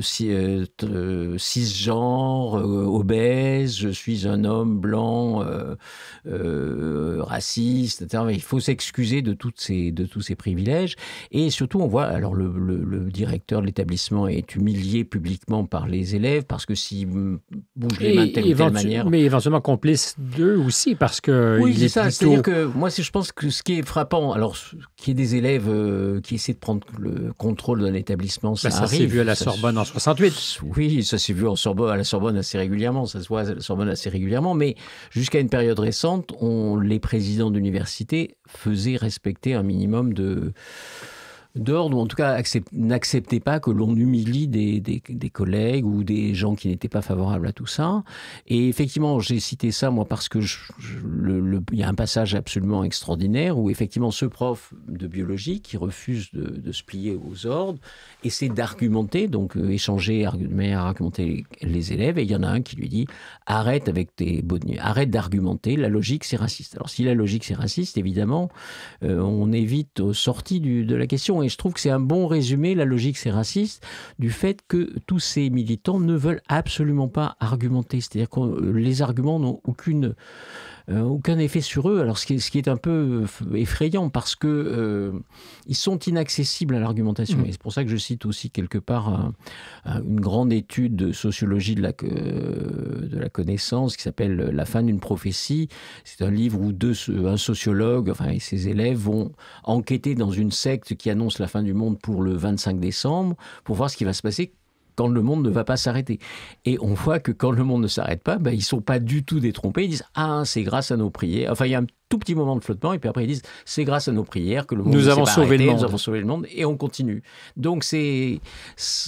euh, euh, cisgenre, obèse, je suis un homme blanc, raciste, etc. il faut s'excuser de, toutes ces, de tous ces privilèges. Et surtout, on voit, alors le, le, directeur de l'établissement est humilié publiquement par les élèves parce que s'il bouge les mains de telle, ou telle manière... Mais éventuellement complice d'eux aussi parce que... Oui, c'est ça. C'est-à-dire que moi, je pense que ce qui est frappant, alors qu'il y ait des élèves qui essaie de prendre le contrôle d'un établissement, ça, arrive. Bah, ça s'est vu à la Sorbonne en 68. Oui, ça s'est vu en à la Sorbonne assez régulièrement, ça se voit à la Sorbonne assez régulièrement, mais jusqu'à une période récente, on, les présidents d'université faisaient respecter un minimum de d'ordre, ou en tout cas n'acceptez pas que l'on humilie des, collègues ou des gens qui n'étaient pas favorables à tout ça. Et effectivement, j'ai cité ça, moi, parce que y a un passage absolument extraordinaire où effectivement ce prof de biologie qui refuse de, se plier aux ordres essaie d'argumenter, donc euh, échanger argumenter les, élèves, et il y en a un qui lui dit arrête avec tes bonnes, arrête d'argumenter, la logique c'est raciste. Alors si la logique c'est raciste, évidemment, euh, on évite sorties du, de la question et je trouve que c'est un bon résumé, la logique c'est raciste, du fait que tous ces militants ne veulent absolument pas argumenter. C'est-à-dire que euh, les arguments n'ont aucune euh, aucun effet sur eux. Alors ce qui, est, un peu effrayant parce que euh, ils sont inaccessibles à l'argumentation. Mmh. Et c'est pour ça que je cite aussi quelque part euh, une grande étude de sociologie de la, connaissance qui s'appelle La fin d'une prophétie. C'est un livre où un sociologue et ses élèves vont enquêter dans une secte qui annonce la fin du monde pour le 25 décembre pour voir ce qui va se passer quand le monde ne va pas s'arrêter. Et on voit que quand le monde ne s'arrête pas, ben, ils ne sont pas du tout détrompés. Ils disent Ah, c'est grâce à nos prières. Enfin, il y a un tout petit moment de flottement, et puis après, ils disent C'est grâce à nos prières que le monde nous avons sauvé le monde. Nous avons sauvé le monde, et on continue. Donc, c'est.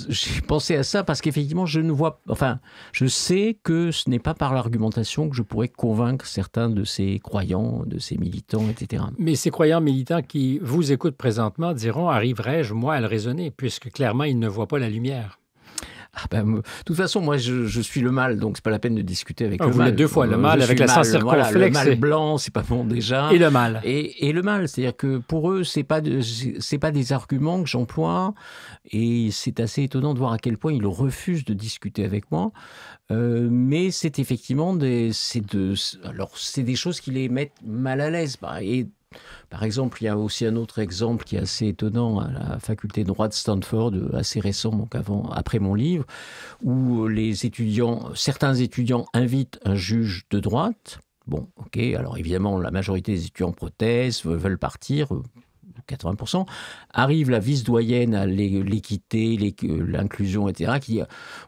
J'ai pensé à ça parce qu'effectivement, je ne vois. Enfin, je sais que ce n'est pas par l'argumentation que je pourrais convaincre certains de ces croyants, de ces militants, etc. Mais ces croyants militants qui vous écoutent présentement diront Arriverai-je, moi, à le raisonner, puisque clairement, ils ne voient pas la lumière ah ben, de toute façon, moi, je, suis le mal, donc c'est pas la peine de discuter avec ah, eux. vous mal. deux fois, le mal avec la mal, complexe. Le mal blanc, c'est pas bon déjà. Et le mal. Et, le mal, c'est-à-dire que pour eux, c'est pas c'est pas des arguments que j'emploie, et c'est assez étonnant de voir à quel point ils refusent de discuter avec moi. Euh, mais c'est effectivement des, de, alors c'est des choses qui les mettent mal à l'aise. Bah, et par exemple, il y a aussi un autre exemple qui est assez étonnant à la faculté de droit de Stanford, assez récent, donc avant, après mon livre, où les certains étudiants invitent un juge de droite Bon, ok, alors évidemment, la majorité des étudiants protestent, veulent partir, 80%, arrive la vice-doyenne à l'équité, euh, l'inclusion, etc., qui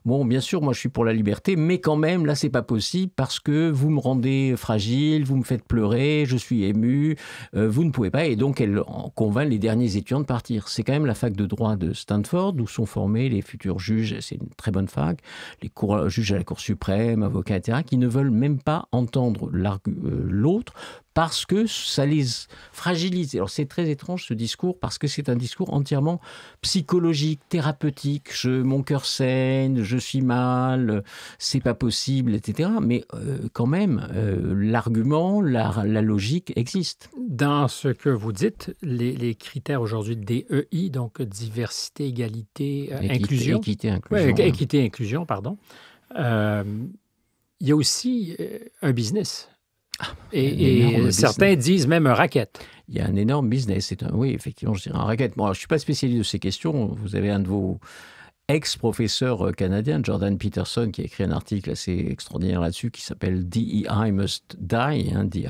Bon, bien sûr, moi je suis pour la liberté, mais quand même, là c'est pas possible parce que vous me rendez fragile, vous me faites pleurer, je suis ému, euh, vous ne pouvez pas. Et donc elle convainc les derniers étudiants de partir. C'est quand même la fac de droit de Stanford où sont formés les futurs juges, c'est une très bonne fac, les euh, juges à la Cour suprême, avocats, etc., qui ne veulent même pas entendre l'autre parce que ça les fragilise. Alors c'est très étrange ce discours, parce que c'est un discours entièrement psychologique, thérapeutique. Je, mon cœur saigne, je suis mal, c'est pas possible, etc. Mais euh, quand même, euh, l'argument, la, logique existe. Dans ce que vous dites, les, critères aujourd'hui DEI, donc diversité, égalité, inclusion. Euh, équité, inclusion. équité, inclusion, pardon. il y a aussi un business et, certains disent même un racket. Il y a un énorme business. Un, oui, effectivement, je dirais un racket. Bon, je ne suis pas spécialiste de ces questions. Vous avez un de vos ex professeurs euh, canadiens, Jordan Peterson, qui a écrit un article assez extraordinaire là-dessus qui s'appelle DEI Must Die, hein, DIE,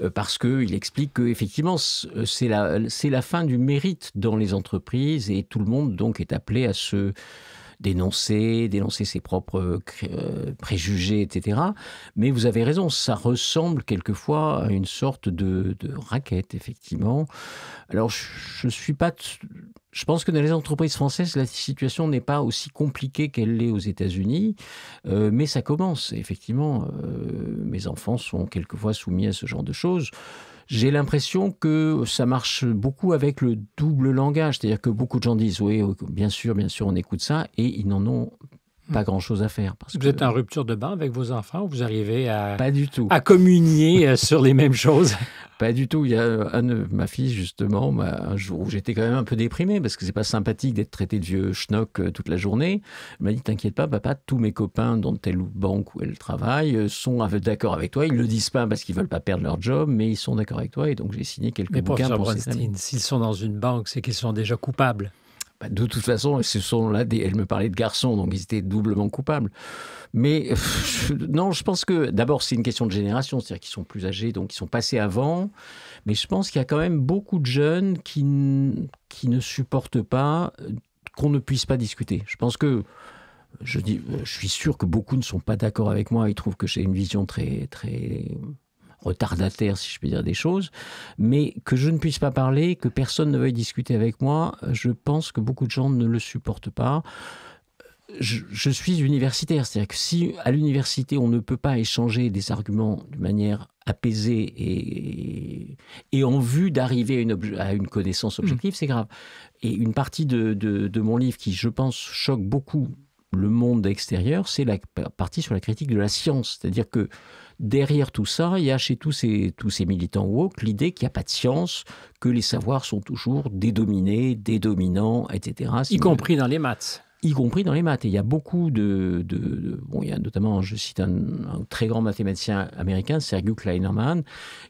euh, parce qu'il explique qu'effectivement, euh, c'est la, la fin du mérite dans les entreprises et tout le monde donc est appelé à se dénoncer, dénoncer ses propres euh, euh, préjugés, etc. Mais vous avez raison, ça ressemble quelquefois à une sorte de, de raquette, effectivement. Alors, je suis pas... Je pense que dans les entreprises françaises, la situation n'est pas aussi compliquée qu'elle l'est aux États-Unis, euh, mais ça commence. Effectivement, mes enfants sont quelquefois soumis à ce genre de choses. J'ai l'impression que ça marche beaucoup avec le double langage, c'est-à-dire que beaucoup de gens disent oui, bien sûr, bien sûr, on écoute ça, et ils n'en ont pas hmm. grand-chose à faire. Parce vous êtes en rupture de bain avec vos enfants ou vous arrivez à, pas du tout. à communier euh, sur les mêmes choses Pas du tout. Il y a euh, ma fille, justement, un jour où j'étais quand même un peu déprimé parce que c'est pas sympathique d'être traité de vieux schnock euh, toute la journée. m'a dit T'inquiète pas, papa, tous mes copains dans telle ou banque où elle travaille sont d'accord avec toi. Ils le disent pas parce qu'ils veulent pas perdre leur job, mais ils sont d'accord avec toi. Et donc j'ai signé quelques bouquins pour amis. S'ils sont dans une banque, c'est qu'ils sont déjà coupables. Bah, de toute façon, ce sont là des... me parlait de garçons, donc ils étaient doublement coupables. Mais euh, non, je pense que d'abord, c'est une question de génération, c'est-à-dire qu'ils sont plus âgés, donc ils sont passés avant. Mais je pense qu'il y a quand même beaucoup de jeunes qui, qui ne supportent pas euh, qu'on ne puisse pas discuter. Je pense que je, dis, euh, je suis sûr que beaucoup ne sont pas d'accord avec moi. Ils trouvent que j'ai une vision très, très retardataire, si je peux dire des choses, mais que je ne puisse pas parler, que personne ne veuille discuter avec moi, je pense que beaucoup de gens ne le supportent pas. Je, suis universitaire, c'est-à-dire que si à l'université on ne peut pas échanger des arguments de manière apaisée et, et, en vue d'arriver à, à une, connaissance mmh. objective, c'est grave. Et une partie de, de, de, mon livre qui, je pense, choque beaucoup le monde extérieur, c'est la partie sur la critique de la science. C'est-à-dire que derrière tout ça, il y a chez tous ces, tous ces militants woke l'idée qu'il n'y a pas de science, que les savoirs sont toujours dédominés, dédominants, etc. Y compris dans les maths y compris dans les maths. Et il y a beaucoup de... de, bon, il y a notamment, je cite un, très grand mathématicien américain, Sergio Kleinerman,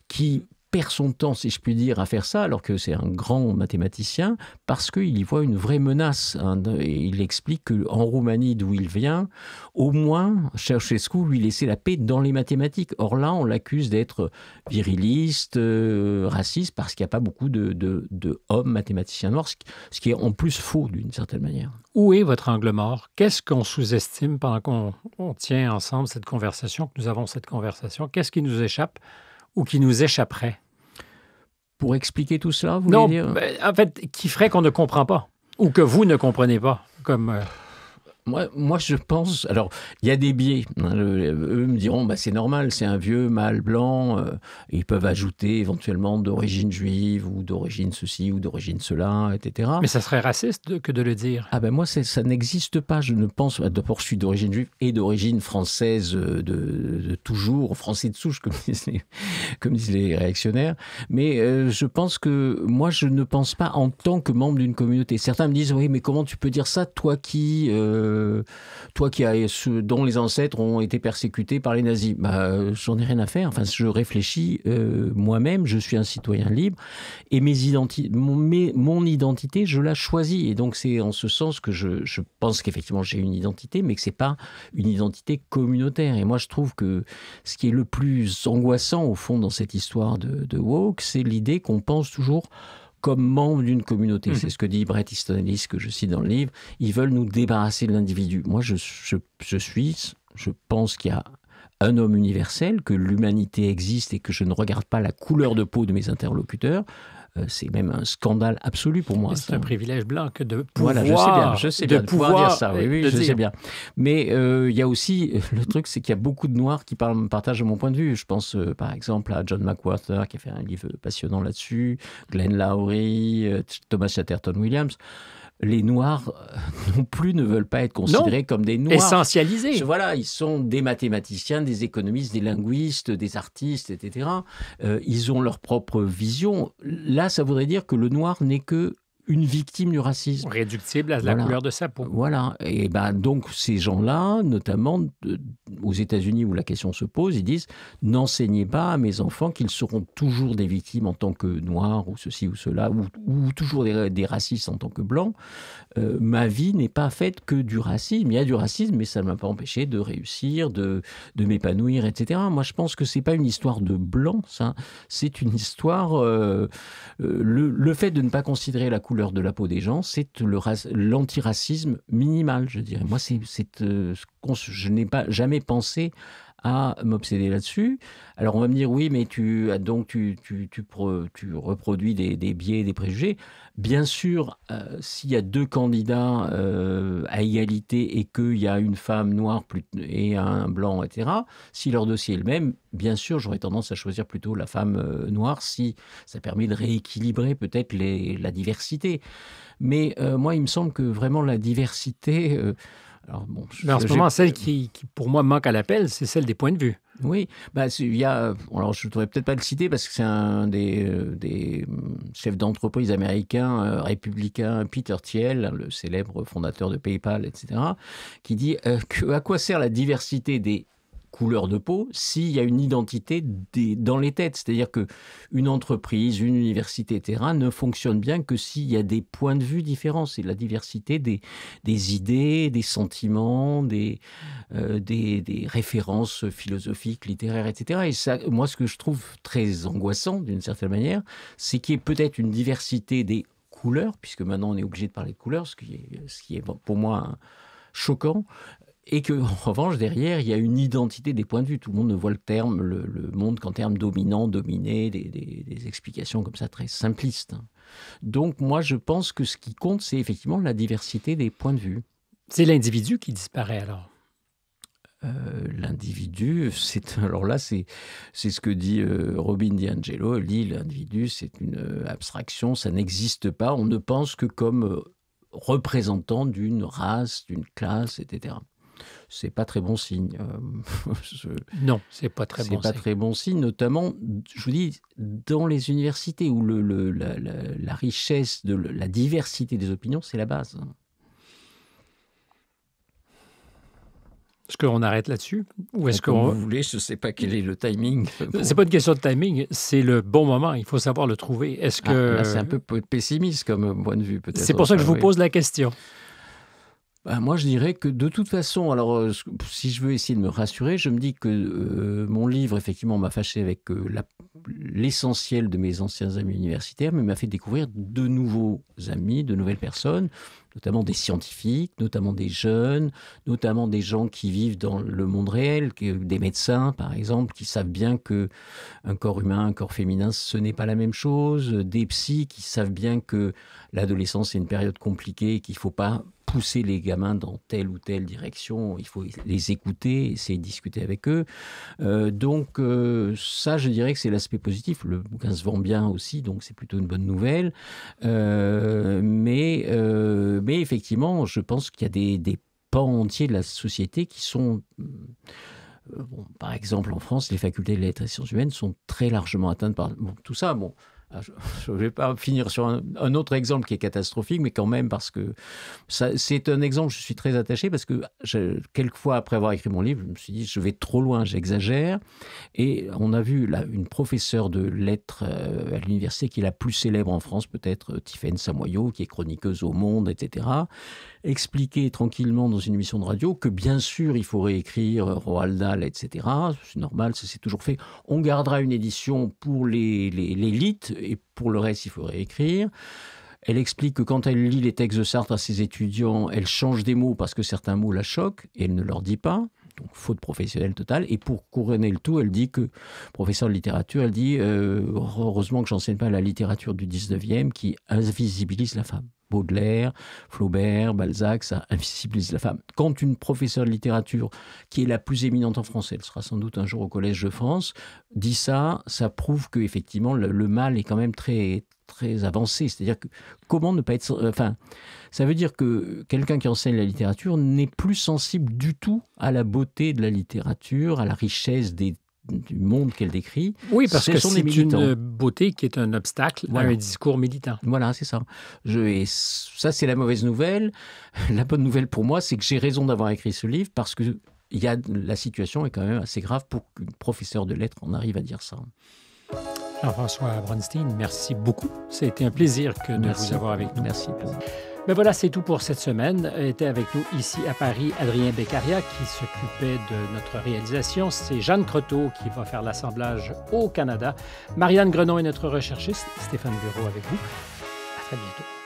qui perd son temps, si je puis dire, à faire ça, alors que c'est un grand mathématicien, parce qu'il y voit une vraie menace. Hein, et il explique qu'en Roumanie, d'où il vient, au moins, Ceausescu lui laissait la paix dans les mathématiques. Or là, on l'accuse d'être viriliste, euh, raciste, parce qu'il n'y a pas beaucoup de, de hommes mathématiciens noirs, ce qui est en plus faux d'une certaine manière. Où est votre angle mort Qu'est-ce qu'on sous-estime pendant qu'on tient ensemble cette conversation, que nous avons cette conversation Qu'est-ce qui nous échappe ou qui nous échapperait. Pour expliquer tout cela, vous non, voulez dire? Ben, en fait, qui ferait qu'on ne comprend pas ou que vous ne comprenez pas, comme... Euh, moi, moi, je pense. Alors, il y a des biais. Hein, eux me diront, bah, c'est normal, c'est un vieux mâle blanc. Euh, ils peuvent ajouter éventuellement d'origine juive ou d'origine ceci ou d'origine cela, etc. Mais ça serait raciste que de le dire. Ah ben moi, ça n'existe pas. Je ne pense pas. Bah, D'abord, je suis d'origine juive et d'origine française euh, de, toujours, français de souche, comme disent les, réactionnaires. Mais euh, je pense que moi, je ne pense pas en tant que membre d'une communauté. Certains me disent, oui, mais comment tu peux dire ça, toi qui euh, toi qui as, ce, dont les ancêtres ont été persécutés par les nazis, bah, euh, j'en ai rien à faire. Enfin, je réfléchis euh, moi-même, je suis un citoyen libre et mes identi mon, mon, identité, je la choisis. Et donc, c'est en ce sens que je, pense qu'effectivement j'ai une identité, mais que c'est pas une identité communautaire. Et moi, je trouve que ce qui est le plus angoissant au fond dans cette histoire de, de woke, c'est l'idée qu'on pense toujours comme membre d'une communauté. Mhm. C'est ce que dit Brett Easton Ellis, que je cite dans le livre. Ils veulent nous débarrasser de l'individu. Moi, je, suis, je pense qu'il y a un homme universel, que l'humanité existe et que je ne regarde pas la couleur de peau de mes interlocuteurs. Euh, c'est même un scandale absolu pour moi. C'est un privilège blanc que de pouvoir. je je sais bien, pouvoir, dire ça. Oui, je sais bien. Mais euh, il y a aussi le truc, c'est qu'il y a beaucoup de Noirs qui partagent mon point de vue. Je pense euh, par exemple à John McWhorter qui a fait un livre passionnant là-dessus, Glenn Lowry, Thomas Chatterton Williams les Noirs euh, non plus ne veulent pas être considérés comme des Noirs. Essentialisés. Voilà, ils sont des mathématiciens, des économistes, des linguistes, des artistes, etc. Euh, ils ont leur propre vision. Là, ça voudrait dire que le Noir n'est que une victime du racisme. Réductible à la couleur de sa peau. Voilà. Et ben donc ces gens-là, notamment aux États-Unis où la question se pose, ils disent n'enseignez pas à mes enfants qu'ils seront toujours des victimes en tant que noirs ou ceci ou cela, ou, toujours des, racistes en tant que blancs. Euh, ma vie n'est pas faite que du racisme. Il y a du racisme, mais ça ne m'a pas empêché de réussir, de, de m'épanouir, etc. Moi, je pense que ce n'est pas une histoire de blanc, ça. C'est une histoire. Euh, euh, le, le fait de ne pas considérer la couleur de la peau des gens, c'est l'antiracisme minimal, je dirais. Moi, c'est, euh, je n'ai pas jamais pensé à m'obséder là-dessus. Alors on va me dire oui, mais tu ah, donc tu, tu, tu, reproduis des, biais, des préjugés. Bien sûr, euh, s'il y a deux candidats euh, à égalité et qu'il y a une femme noire et un blanc, etc., si leur dossier est le même, bien sûr, j'aurais tendance à choisir plutôt la femme euh, noire si ça permet de rééquilibrer peut-être la diversité. Mais moi, il me semble que vraiment la diversité alors, bon, en ce moment, celle qui, pour moi, manque à l'appel, c'est celle des points de vue. Oui, bah, il y a, alors je ne devrais peut-être pas le citer parce que c'est un des, euh, mm, chefs d'entreprise américains républicain, euh, républicains, Peter Thiel, le célèbre fondateur de PayPal, etc., qui dit euh, que, à quoi sert la diversité des couleur de peau s'il y a une identité des, dans les têtes. C'est-à-dire que une entreprise, une université, etc., ne fonctionne bien que s'il y a des points de vue différents. C'est la diversité des, idées, des sentiments, des, euh, des, des, références philosophiques, littéraires, etc. Et ça, moi, ce que je trouve très angoissant, d'une certaine manière, c'est qu'il y ait peut-être une diversité des couleurs, puisque maintenant on est obligé de parler de couleurs, ce qui est, ce qui est pour moi choquant, et que en revanche derrière il y a une identité des points de vue. Tout le monde ne voit le terme, le, monde qu'en termes dominant, dominé, des, explications comme ça très simplistes. Donc moi je pense que ce qui compte c'est effectivement la diversité des points de vue. C'est l'individu qui disparaît alors. Euh, l'individu, c'est alors là, c'est c'est ce que dit euh, Robin DiAngelo. l'individu, c'est une euh, abstraction, ça n'existe pas. On ne pense que comme représentant d'une race, d'une classe, etc c'est pas très bon signe. Euh, non, c'est pas très bon. C'est pas très bon signe, notamment, je vous dis, dans les universités où la, richesse de la diversité des opinions, c'est la base. Est-ce qu'on arrête là-dessus Ou est-ce qu'on. Vous voulez, je ne sais pas quel est le timing. C'est pas une question de timing, c'est le bon moment. Il faut savoir le trouver. Est-ce ah, c'est un peu pessimiste comme point de vue, peut-être. C'est pour ça que je ah vous pose la question. Bah, moi, je dirais que de toute façon, alors euh, si je veux essayer de me rassurer, je me dis que euh, mon livre, effectivement, m'a fâché avec euh, l'essentiel de mes anciens amis universitaires, mais m'a fait découvrir de nouveaux amis, de nouvelles personnes, notamment des scientifiques, notamment des jeunes, notamment des gens qui vivent dans le monde réel, des médecins par exemple, qui savent bien que un corps humain, un corps féminin, ce n'est pas la même chose, des psys qui savent bien que l'adolescence est une période compliquée et qu'il ne faut pas pousser les gamins dans telle ou telle direction, il faut les écouter, essayer de discuter avec eux. Euh, donc euh, ça, je dirais que c'est l'aspect positif. Le bouquin se vend bien aussi, donc c'est plutôt une bonne nouvelle. Euh, mais, mais effectivement, je pense qu'il y a des, pans entiers de la société qui sont... par exemple, en France, les facultés de lettres et sciences humaines sont très largement atteintes par tout ça. Bon, ah, je ne vais pas finir sur un, autre exemple qui est catastrophique, mais quand même parce que c'est un exemple, je suis très attaché parce que quelquefois après avoir écrit mon livre, je me suis dit je vais trop loin, j'exagère. Et on a vu une professeure de lettres euh, à l'université qui est la plus célèbre en France peut-être, euh, Tiffaine Samoyo, qui est chroniqueuse au Monde, etc expliquer tranquillement dans une émission de radio que bien sûr il faut réécrire Roald Dahl, etc. C'est normal, ça s'est toujours fait. On gardera une édition pour l'élite et pour le reste il faut réécrire. Elle explique que quand elle lit les textes de Sartre à ses étudiants, elle change des mots parce que certains mots la choquent et elle ne leur dit pas. Donc faute professionnelle totale. Et pour couronner le tout, elle dit que, professeur de littérature, elle dit euh, heureusement que j'enseigne pas la littérature du 19e qui invisibilise la femme. Baudelaire, Flaubert, Balzac, ça invisibilise la femme. Quand une professeure de littérature, qui est la plus éminente en français, elle sera sans doute un jour au Collège de France, dit ça, ça prouve que effectivement le, mal est quand même très très avancé. C'est-à-dire que comment ne pas être... Euh, enfin, ça veut dire que quelqu'un qui enseigne la littérature n'est plus sensible du tout à la beauté de la littérature, à la richesse des du monde qu'elle décrit. Oui, parce que c'est une beauté qui est un obstacle voilà. à un discours militant. Voilà, c'est ça. Je, et ça, c'est la mauvaise nouvelle. La bonne nouvelle pour moi, c'est que j'ai raison d'avoir écrit ce livre parce que y a, la situation est quand même assez grave pour qu'une professeur de lettres en arrive à dire ça. Jean-François Bronstein, merci beaucoup. Ça a été un plaisir que de vous avoir avec nous. merci. Mais voilà, c'est tout pour cette semaine. Était avec nous ici à Paris Adrien Beccaria qui s'occupait de notre réalisation. C'est Jeanne Croteau qui va faire l'assemblage au Canada. Marianne Grenon est notre recherchiste. Stéphane Bureau avec vous. À très bientôt.